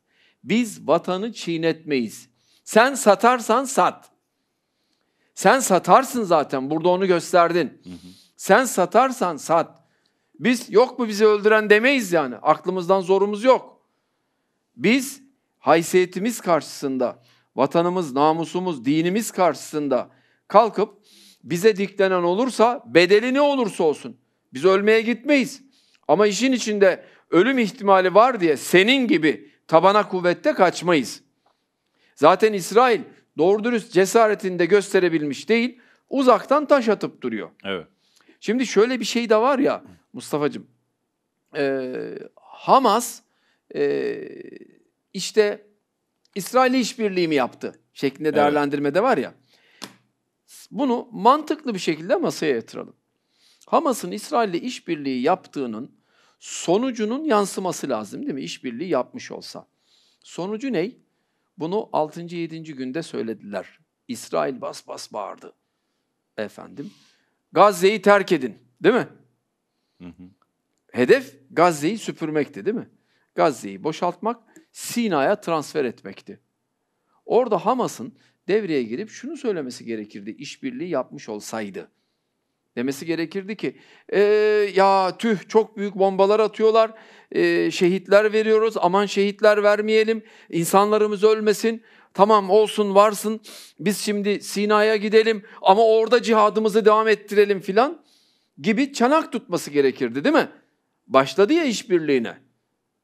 Biz vatanı çiğnetmeyiz. Sen satarsan sat. Sen satarsın zaten. Burada onu gösterdin. Sen satarsan sat. Biz yok mu bizi öldüren demeyiz yani. Aklımızdan zorumuz yok. Biz haysiyetimiz karşısında, vatanımız, namusumuz, dinimiz karşısında kalkıp bize diklenen olursa bedeli ne olursa olsun biz ölmeye gitmeyiz. Ama işin içinde ölüm ihtimali var diye senin gibi tabana kuvvette kaçmayız. Zaten İsrail doğru dürüst cesaretini de gösterebilmiş değil. Uzaktan taş atıp duruyor. Evet. Şimdi şöyle bir şey de var ya Mustafa'cığım. E, Hamas e, işte İsrail'le işbirliği mi yaptı şeklinde değerlendirme de var ya. Bunu mantıklı bir şekilde masaya yatıralım. Hamas'ın İsrail'le işbirliği yaptığının sonucunun yansıması lazım değil mi? İşbirliği yapmış olsa. Sonucu ne? Bunu 6. 7. günde söylediler. İsrail bas bas bağırdı. Efendim, Gazze'yi terk edin değil mi? Hı hı. Hedef Gazze'yi süpürmekti değil mi? Gazze'yi boşaltmak, Sina'ya transfer etmekti. Orada Hamas'ın devreye girip şunu söylemesi gerekirdi işbirliği yapmış olsaydı. Demesi gerekirdi ki e, ya tüh çok büyük bombalar atıyorlar, e, şehitler veriyoruz aman şehitler vermeyelim, insanlarımız ölmesin. Tamam olsun varsın biz şimdi Sina'ya gidelim ama orada cihadımızı devam ettirelim filan gibi çanak tutması gerekirdi değil mi? Başladı ya işbirliğine.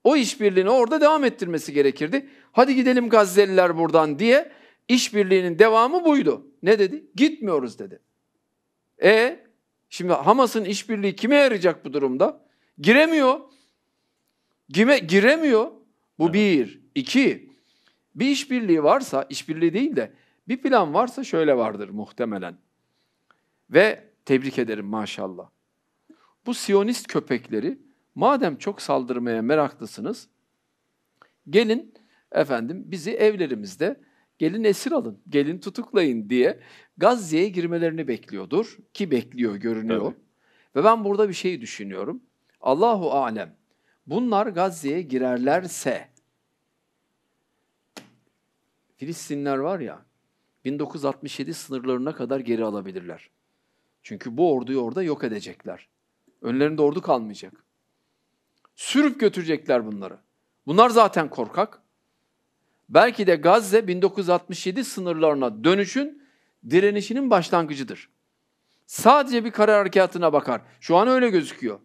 O işbirliğini orada devam ettirmesi gerekirdi. Hadi gidelim Gazze'liler buradan diye işbirliğinin devamı buydu. Ne dedi? Gitmiyoruz dedi. E şimdi Hamas'ın işbirliği kime yarayacak bu durumda? Giremiyor. Gime, giremiyor. Bu evet. bir. iki. Bir işbirliği varsa, işbirliği değil de bir plan varsa şöyle vardır muhtemelen. Ve tebrik ederim maşallah. Bu Siyonist köpekleri madem çok saldırmaya meraklısınız, gelin efendim bizi evlerimizde gelin esir alın, gelin tutuklayın diye Gazze'ye girmelerini bekliyordur ki bekliyor görünüyor. Tabii. Ve ben burada bir şey düşünüyorum. Allahu alem. Bunlar Gazze'ye girerlerse Filistinler var ya 1967 sınırlarına kadar geri alabilirler. Çünkü bu orduyu orada yok edecekler. Önlerinde ordu kalmayacak. Sürüp götürecekler bunları. Bunlar zaten korkak belki de Gazze 1967 sınırlarına dönüşün direnişinin başlangıcıdır. Sadece bir kara harekatına bakar. Şu an öyle gözüküyor.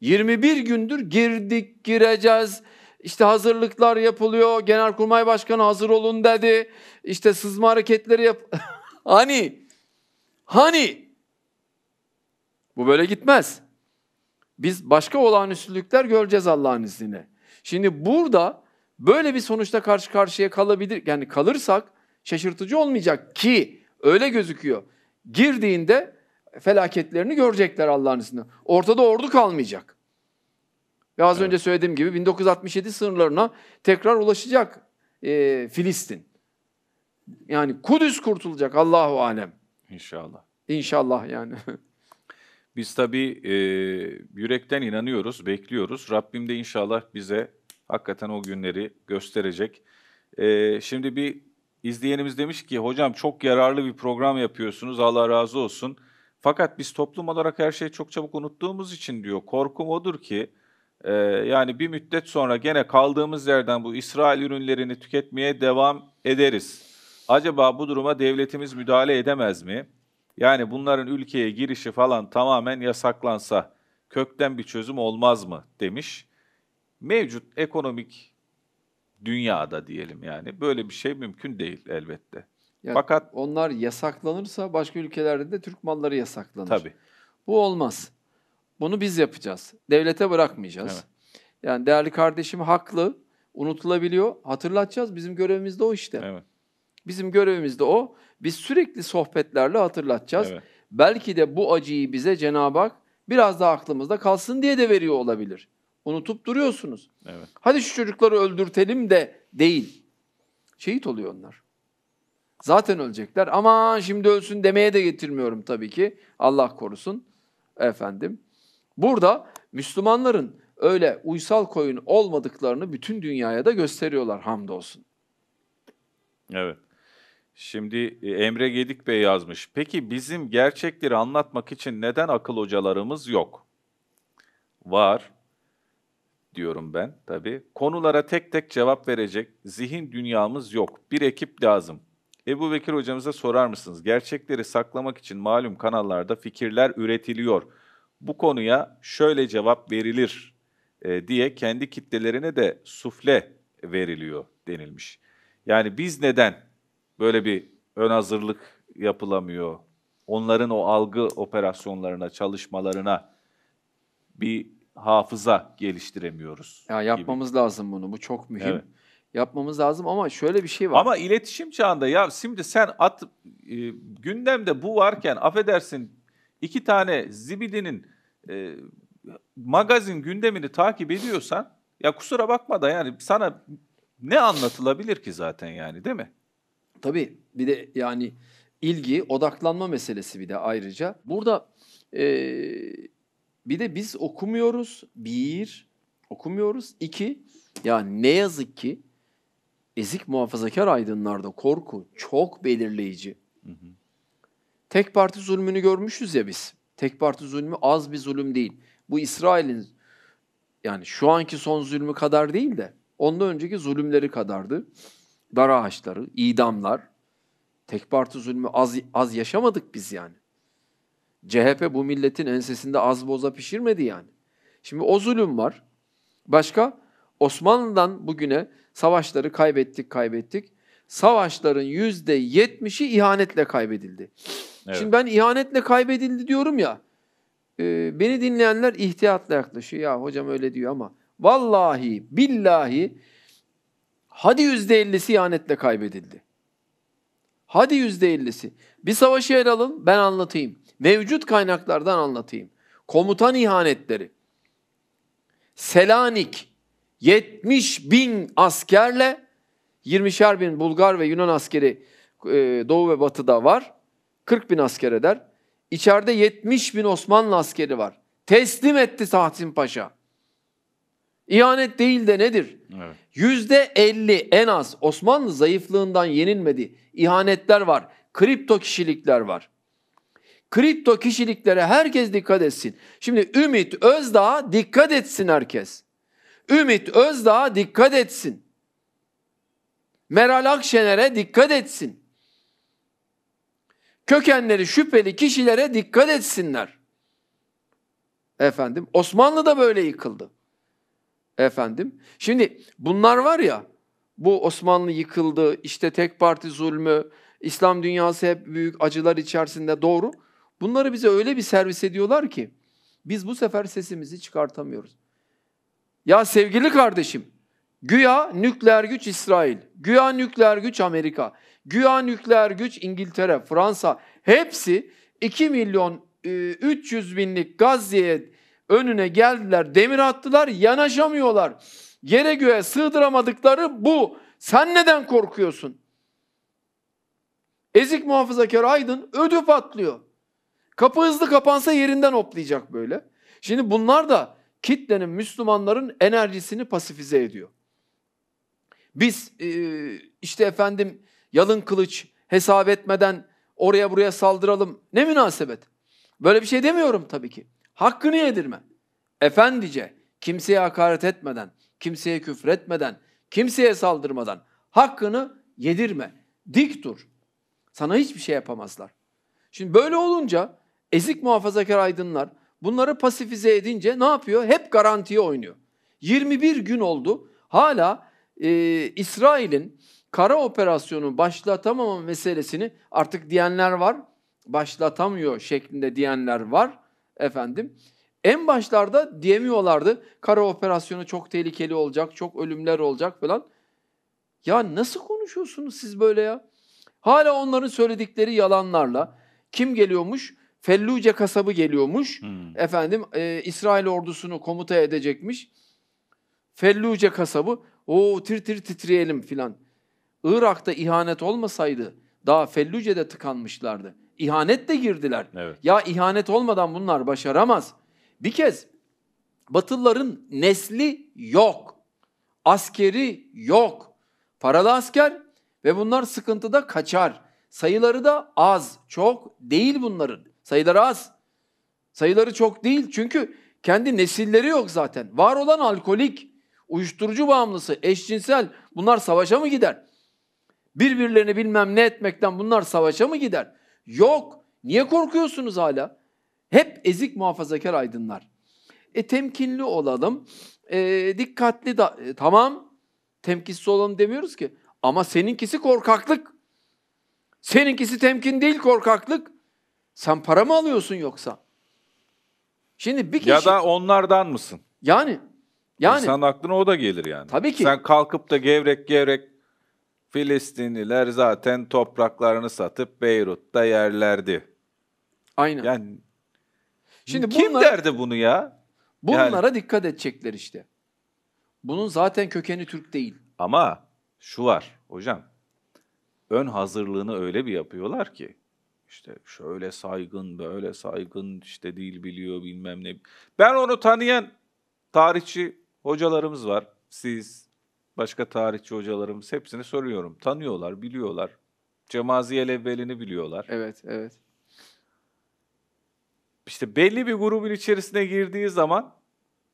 21 gündür girdik, gireceğiz. İşte hazırlıklar yapılıyor. Genelkurmay Başkanı hazır olun dedi. İşte sızma hareketleri yap... <laughs> hani? Hani? Bu böyle gitmez. Biz başka olağanüstülükler göreceğiz Allah'ın izniyle. Şimdi burada böyle bir sonuçta karşı karşıya kalabilir. Yani kalırsak şaşırtıcı olmayacak ki öyle gözüküyor. Girdiğinde felaketlerini görecekler Allah'ın izniyle. Ortada ordu kalmayacak. Ve az evet. önce söylediğim gibi 1967 sınırlarına tekrar ulaşacak e, Filistin. Yani Kudüs kurtulacak Allahu alem. İnşallah. İnşallah yani. <laughs> Biz tabii e, yürekten inanıyoruz, bekliyoruz. Rabbim de inşallah bize hakikaten o günleri gösterecek. E, şimdi bir izleyenimiz demiş ki hocam çok yararlı bir program yapıyorsunuz Allah razı olsun. Fakat biz toplum olarak her şeyi çok çabuk unuttuğumuz için diyor korkum odur ki e, yani bir müddet sonra gene kaldığımız yerden bu İsrail ürünlerini tüketmeye devam ederiz. Acaba bu duruma devletimiz müdahale edemez mi? Yani bunların ülkeye girişi falan tamamen yasaklansa kökten bir çözüm olmaz mı demiş mevcut ekonomik dünyada diyelim yani böyle bir şey mümkün değil elbette. Yani Fakat onlar yasaklanırsa başka ülkelerde de Türk malları yasaklanır. Tabii. Bu olmaz. Bunu biz yapacağız. Devlete bırakmayacağız. Evet. Yani değerli kardeşim haklı, unutulabiliyor. Hatırlatacağız. Bizim görevimiz de o işte. Evet. Bizim görevimiz de o. Biz sürekli sohbetlerle hatırlatacağız. Evet. Belki de bu acıyı bize Cenab-ı Hak biraz daha aklımızda kalsın diye de veriyor olabilir. Unutup duruyorsunuz. Evet. Hadi şu çocukları öldürtelim de değil. Şehit oluyor onlar. Zaten ölecekler. Aman şimdi ölsün demeye de getirmiyorum tabii ki. Allah korusun. Efendim. Burada Müslümanların öyle uysal koyun olmadıklarını bütün dünyaya da gösteriyorlar hamdolsun. Evet. Şimdi e, Emre Gedik Bey yazmış. Peki bizim gerçekleri anlatmak için neden akıl hocalarımız yok? Var diyorum ben tabii. Konulara tek tek cevap verecek zihin dünyamız yok. Bir ekip lazım. Ebu Bekir hocamıza sorar mısınız? Gerçekleri saklamak için malum kanallarda fikirler üretiliyor. Bu konuya şöyle cevap verilir e, diye kendi kitlelerine de sufle veriliyor denilmiş. Yani biz neden böyle bir ön hazırlık yapılamıyor? Onların o algı operasyonlarına, çalışmalarına bir hafıza geliştiremiyoruz. Ya yapmamız gibi. lazım bunu. Bu çok mühim. Evet. Yapmamız lazım ama şöyle bir şey var. Ama iletişim çağında ya şimdi sen at e, gündemde bu varken affedersin iki tane zibidinin e, magazin gündemini takip ediyorsan ya kusura bakma da yani sana ne anlatılabilir ki zaten yani değil mi? Tabii bir de yani ilgi odaklanma meselesi bir de ayrıca. Burada e, bir de biz okumuyoruz. Bir, okumuyoruz. İki, ya ne yazık ki ezik muhafazakar aydınlarda korku çok belirleyici. Hı hı. Tek parti zulmünü görmüşüz ya biz. Tek parti zulmü az bir zulüm değil. Bu İsrail'in yani şu anki son zulmü kadar değil de ondan önceki zulümleri kadardı. Dar ağaçları, idamlar. Tek parti zulmü az az yaşamadık biz yani. CHP bu milletin ensesinde az boza pişirmedi yani. Şimdi o zulüm var. Başka Osmanlı'dan bugüne savaşları kaybettik kaybettik. Savaşların yüzde yetmişi ihanetle kaybedildi. Evet. Şimdi ben ihanetle kaybedildi diyorum ya. E, beni dinleyenler ihtiyatla yaklaşıyor. Ya hocam öyle diyor ama vallahi billahi hadi yüzde ellisi ihanetle kaybedildi. Hadi yüzde ellisi. Bir savaşı ele alın ben anlatayım. Mevcut kaynaklardan anlatayım. Komutan ihanetleri. Selanik 70 bin askerle 20'şer bin Bulgar ve Yunan askeri e, Doğu ve Batı'da var. 40 bin asker eder. İçeride 70 bin Osmanlı askeri var. Teslim etti Tahsin Paşa. İhanet değil de nedir? Yüzde evet. %50 en az Osmanlı zayıflığından yenilmedi. İhanetler var. Kripto kişilikler var. Kripto kişiliklere herkes dikkat etsin. Şimdi Ümit Özdağ dikkat etsin herkes. Ümit Özdağ dikkat etsin. Meral Akşener'e dikkat etsin. Kökenleri şüpheli kişilere dikkat etsinler. Efendim Osmanlı da böyle yıkıldı. Efendim. Şimdi bunlar var ya bu Osmanlı yıkıldı, işte tek parti zulmü, İslam dünyası hep büyük acılar içerisinde doğru. Bunları bize öyle bir servis ediyorlar ki biz bu sefer sesimizi çıkartamıyoruz. Ya sevgili kardeşim, güya nükleer güç İsrail, güya nükleer güç Amerika, güya nükleer güç İngiltere, Fransa hepsi 2 milyon 300 e, binlik Gazze'ye önüne geldiler, demir attılar, yanaşamıyorlar. Yere göğe sığdıramadıkları bu. Sen neden korkuyorsun? Ezik muhafazakar Aydın ödü patlıyor. Kapı hızlı kapansa yerinden hoplayacak böyle. Şimdi bunlar da kitlenin, Müslümanların enerjisini pasifize ediyor. Biz e, işte efendim yalın kılıç hesap etmeden oraya buraya saldıralım. Ne münasebet. Böyle bir şey demiyorum tabii ki. Hakkını yedirme. Efendice, kimseye hakaret etmeden, kimseye küfretmeden, kimseye saldırmadan hakkını yedirme. Dik dur. Sana hiçbir şey yapamazlar. Şimdi böyle olunca ezik muhafazakar aydınlar bunları pasifize edince ne yapıyor? Hep garantiye oynuyor. 21 gün oldu. Hala e, İsrail'in kara operasyonu başlatamama meselesini artık diyenler var. Başlatamıyor şeklinde diyenler var efendim. En başlarda diyemiyorlardı. Kara operasyonu çok tehlikeli olacak, çok ölümler olacak falan. Ya nasıl konuşuyorsunuz siz böyle ya? Hala onların söyledikleri yalanlarla kim geliyormuş? Felluce kasabı geliyormuş. Hmm. Efendim e, İsrail ordusunu komuta edecekmiş. Felluce kasabı o tir tir titreyelim filan. Irak'ta ihanet olmasaydı daha Felluce'de tıkanmışlardı ihanetle girdiler. Evet. Ya ihanet olmadan bunlar başaramaz. Bir kez Batılıların nesli yok. Askeri yok. Paralı asker ve bunlar sıkıntıda kaçar. Sayıları da az, çok değil bunların. Sayıları az. Sayıları çok değil çünkü kendi nesilleri yok zaten. Var olan alkolik, uyuşturucu bağımlısı, eşcinsel bunlar savaşa mı gider? Birbirlerini bilmem ne etmekten bunlar savaşa mı gider? Yok. Niye korkuyorsunuz hala? Hep ezik muhafazakar aydınlar. E temkinli olalım. E, dikkatli da e, tamam. Temkinsiz olalım demiyoruz ki. Ama seninkisi korkaklık. Seninkisi temkin değil korkaklık. Sen para mı alıyorsun yoksa? Şimdi bir kişi... Ya da onlardan mısın? Yani. Yani. İnsanın aklına o da gelir yani. Tabii ki. Sen kalkıp da gevrek gevrek Filistinliler zaten topraklarını satıp Beyrut'ta yerlerdi. Aynen. Yani Şimdi kim bunlar, derdi bunu ya? Bunlara yani, dikkat edecekler işte. Bunun zaten kökeni Türk değil. Ama şu var hocam. Ön hazırlığını öyle bir yapıyorlar ki işte şöyle saygın, böyle saygın, işte değil biliyor bilmem ne. Ben onu tanıyan tarihçi hocalarımız var. Siz, başka tarihçi hocalarımız hepsini soruyorum. Tanıyorlar, biliyorlar. Cemaziye evvelini biliyorlar. Evet, evet. İşte belli bir grubun içerisine girdiği zaman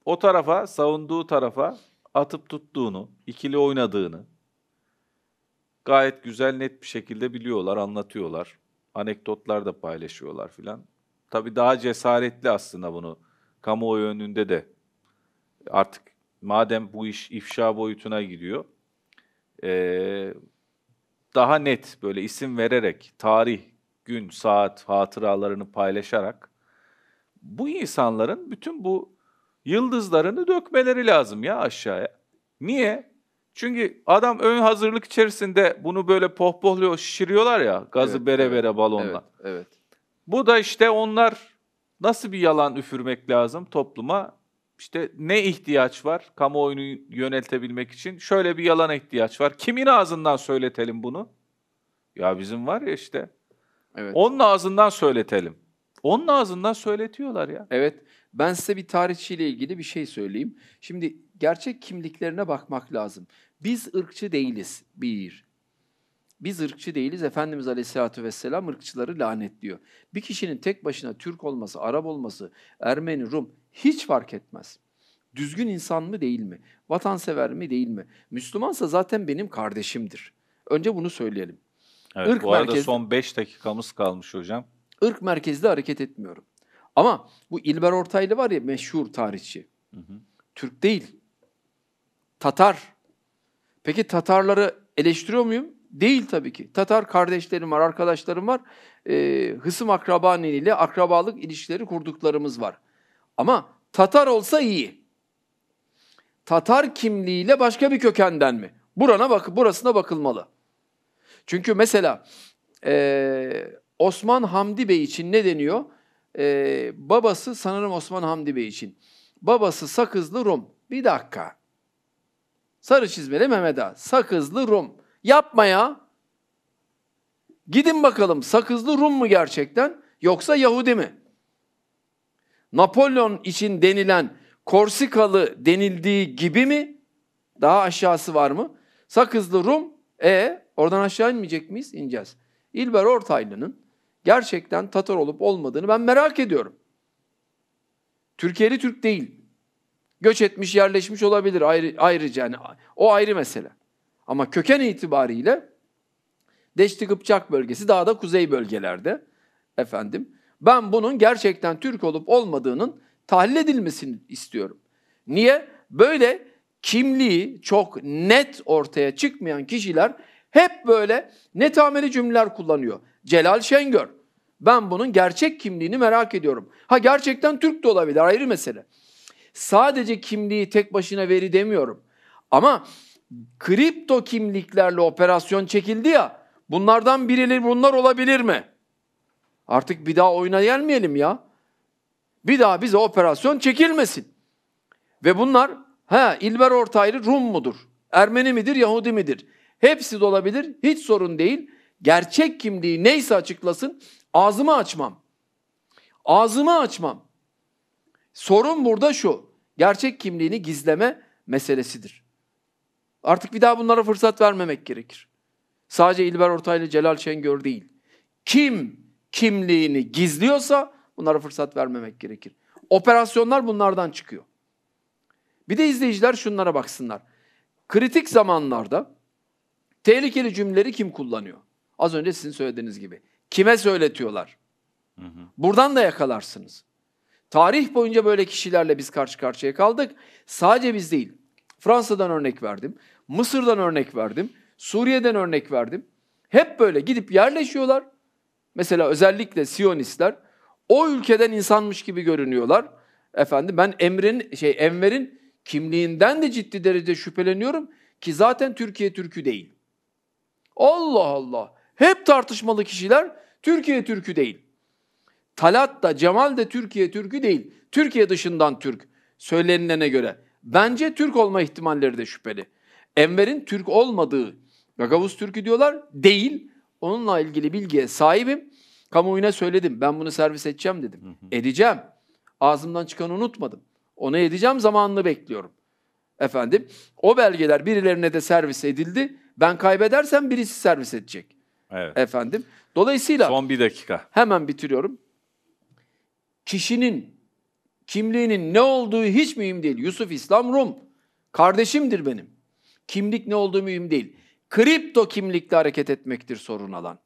o tarafa, savunduğu tarafa atıp tuttuğunu, ikili oynadığını gayet güzel net bir şekilde biliyorlar, anlatıyorlar. Anekdotlar da paylaşıyorlar filan. Tabii daha cesaretli aslında bunu kamuoyu önünde de artık madem bu iş ifşa boyutuna gidiyor, e, daha net böyle isim vererek, tarih, gün, saat, hatıralarını paylaşarak bu insanların bütün bu yıldızlarını dökmeleri lazım ya aşağıya. Niye? Çünkü adam ön hazırlık içerisinde bunu böyle pohpohluyor, şişiriyorlar ya gazı evet, bere bere balonla. Evet, evet. Bu da işte onlar nasıl bir yalan üfürmek lazım topluma? İşte ne ihtiyaç var kamuoyunu yöneltebilmek için? Şöyle bir yalan ihtiyaç var. Kimin ağzından söyletelim bunu? Ya bizim var ya işte. Evet. Onun ağzından söyletelim. Onun ağzından söyletiyorlar ya. Evet. Ben size bir tarihçiyle ilgili bir şey söyleyeyim. Şimdi gerçek kimliklerine bakmak lazım. Biz ırkçı değiliz. Bir. Biz ırkçı değiliz. Efendimiz Aleyhisselatü Vesselam ırkçıları lanetliyor. Bir kişinin tek başına Türk olması, Arap olması, Ermeni, Rum hiç fark etmez. Düzgün insan mı değil mi? Vatansever mi değil mi? Müslümansa zaten benim kardeşimdir. Önce bunu söyleyelim. Evet, Irk bu arada merkezli, son 5 dakikamız kalmış hocam. Irk merkezli hareket etmiyorum. Ama bu İlber Ortaylı var ya meşhur tarihçi. Hı hı. Türk değil. Tatar. Peki Tatarları eleştiriyor muyum? Değil tabii ki. Tatar kardeşlerim var, arkadaşlarım var. Ee, hısım akraba ile akrabalık ilişkileri kurduklarımız var. Ama Tatar olsa iyi. Tatar kimliğiyle başka bir kökenden mi? Burana bak, burasına bakılmalı. Çünkü mesela e, Osman Hamdi Bey için ne deniyor? E, babası sanırım Osman Hamdi Bey için. Babası Sakızlı Rum. Bir dakika. Sarı çizmeli Mehmet Ağa. Sakızlı Rum. Yapma ya. Gidin bakalım Sakızlı Rum mu gerçekten yoksa Yahudi mi? Napolyon için denilen Korsikalı denildiği gibi mi? Daha aşağısı var mı? Sakızlı Rum, e oradan aşağı inmeyecek miyiz? İneceğiz. İlber Ortaylı'nın gerçekten Tatar olup olmadığını ben merak ediyorum. Türkiye'li Türk değil. Göç etmiş, yerleşmiş olabilir ayrı, ayrıca. Yani, o ayrı mesele. Ama köken itibariyle Deşti Kıpçak bölgesi daha da kuzey bölgelerde efendim. Ben bunun gerçekten Türk olup olmadığının tahlil edilmesini istiyorum. Niye? Böyle kimliği çok net ortaya çıkmayan kişiler hep böyle netameli cümleler kullanıyor. Celal Şengör. Ben bunun gerçek kimliğini merak ediyorum. Ha gerçekten Türk de olabilir ayrı mesele. Sadece kimliği tek başına veri demiyorum. Ama kripto kimliklerle operasyon çekildi ya bunlardan birileri bunlar olabilir mi? Artık bir daha oyuna gelmeyelim ya. Bir daha bize operasyon çekilmesin. Ve bunlar ha İlber Ortaylı Rum mudur? Ermeni midir, Yahudi midir? Hepsi de olabilir. Hiç sorun değil. Gerçek kimliği neyse açıklasın. Ağzımı açmam. Ağzımı açmam. Sorun burada şu. Gerçek kimliğini gizleme meselesidir. Artık bir daha bunlara fırsat vermemek gerekir. Sadece İlber Ortaylı, Celal Şengör değil. Kim kimliğini gizliyorsa bunlara fırsat vermemek gerekir. Operasyonlar bunlardan çıkıyor. Bir de izleyiciler şunlara baksınlar. Kritik zamanlarda tehlikeli cümleleri kim kullanıyor? Az önce sizin söylediğiniz gibi. Kime söyletiyorlar? Buradan da yakalarsınız. Tarih boyunca böyle kişilerle biz karşı karşıya kaldık. Sadece biz değil. Fransa'dan örnek verdim. Mısır'dan örnek verdim. Suriye'den örnek verdim. Hep böyle gidip yerleşiyorlar. Mesela özellikle Siyonistler o ülkeden insanmış gibi görünüyorlar. Efendim ben Emre'nin şey Enver'in kimliğinden de ciddi derecede şüpheleniyorum ki zaten Türkiye Türkü değil. Allah Allah. Hep tartışmalı kişiler Türkiye Türkü değil. Talat da Cemal de Türkiye Türkü değil. Türkiye dışından Türk söylenilene göre. Bence Türk olma ihtimalleri de şüpheli. Enver'in Türk olmadığı Gagavuz Türkü diyorlar. Değil. Onunla ilgili bilgiye sahibim. Kamuoyuna söyledim. Ben bunu servis edeceğim dedim. Hı hı. Edeceğim. Ağzımdan çıkanı unutmadım. Onu edeceğim zamanını bekliyorum. Efendim o belgeler birilerine de servis edildi. Ben kaybedersem birisi servis edecek. Evet. Efendim. Dolayısıyla son bir dakika. Hemen bitiriyorum. Kişinin kimliğinin ne olduğu hiç mühim değil. Yusuf İslam Rum. Kardeşimdir benim. Kimlik ne olduğu mühim değil kripto kimlikle hareket etmektir sorun alan.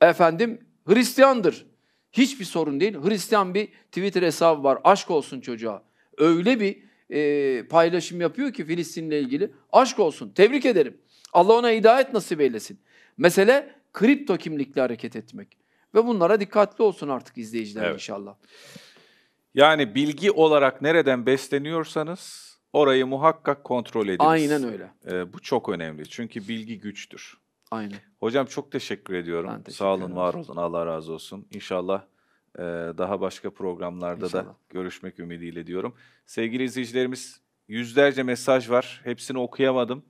Efendim Hristiyandır. Hiçbir sorun değil. Hristiyan bir Twitter hesabı var. Aşk olsun çocuğa. Öyle bir e, paylaşım yapıyor ki Filistin'le ilgili. Aşk olsun. Tebrik ederim. Allah ona hidayet nasip eylesin. Mesele kripto kimlikle hareket etmek. Ve bunlara dikkatli olsun artık izleyiciler evet. inşallah. Yani bilgi olarak nereden besleniyorsanız Orayı muhakkak kontrol ediniz. Aynen öyle. Ee, bu çok önemli çünkü bilgi güçtür. Aynen. Hocam çok teşekkür ediyorum. Ben teşekkür Sağ olun, var olun. Allah razı olsun. İnşallah e, daha başka programlarda İnşallah. da görüşmek ümidiyle diyorum. Sevgili izleyicilerimiz yüzlerce mesaj var. Hepsini okuyamadım.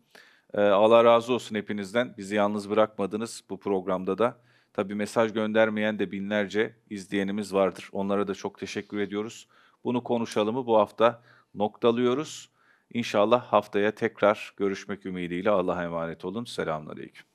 E, Allah razı olsun hepinizden. Bizi yalnız bırakmadınız bu programda da. Tabii mesaj göndermeyen de binlerce izleyenimiz vardır. Onlara da çok teşekkür ediyoruz. Bunu konuşalımı bu hafta noktalıyoruz. İnşallah haftaya tekrar görüşmek ümidiyle Allah'a emanet olun. Selamünaleyküm.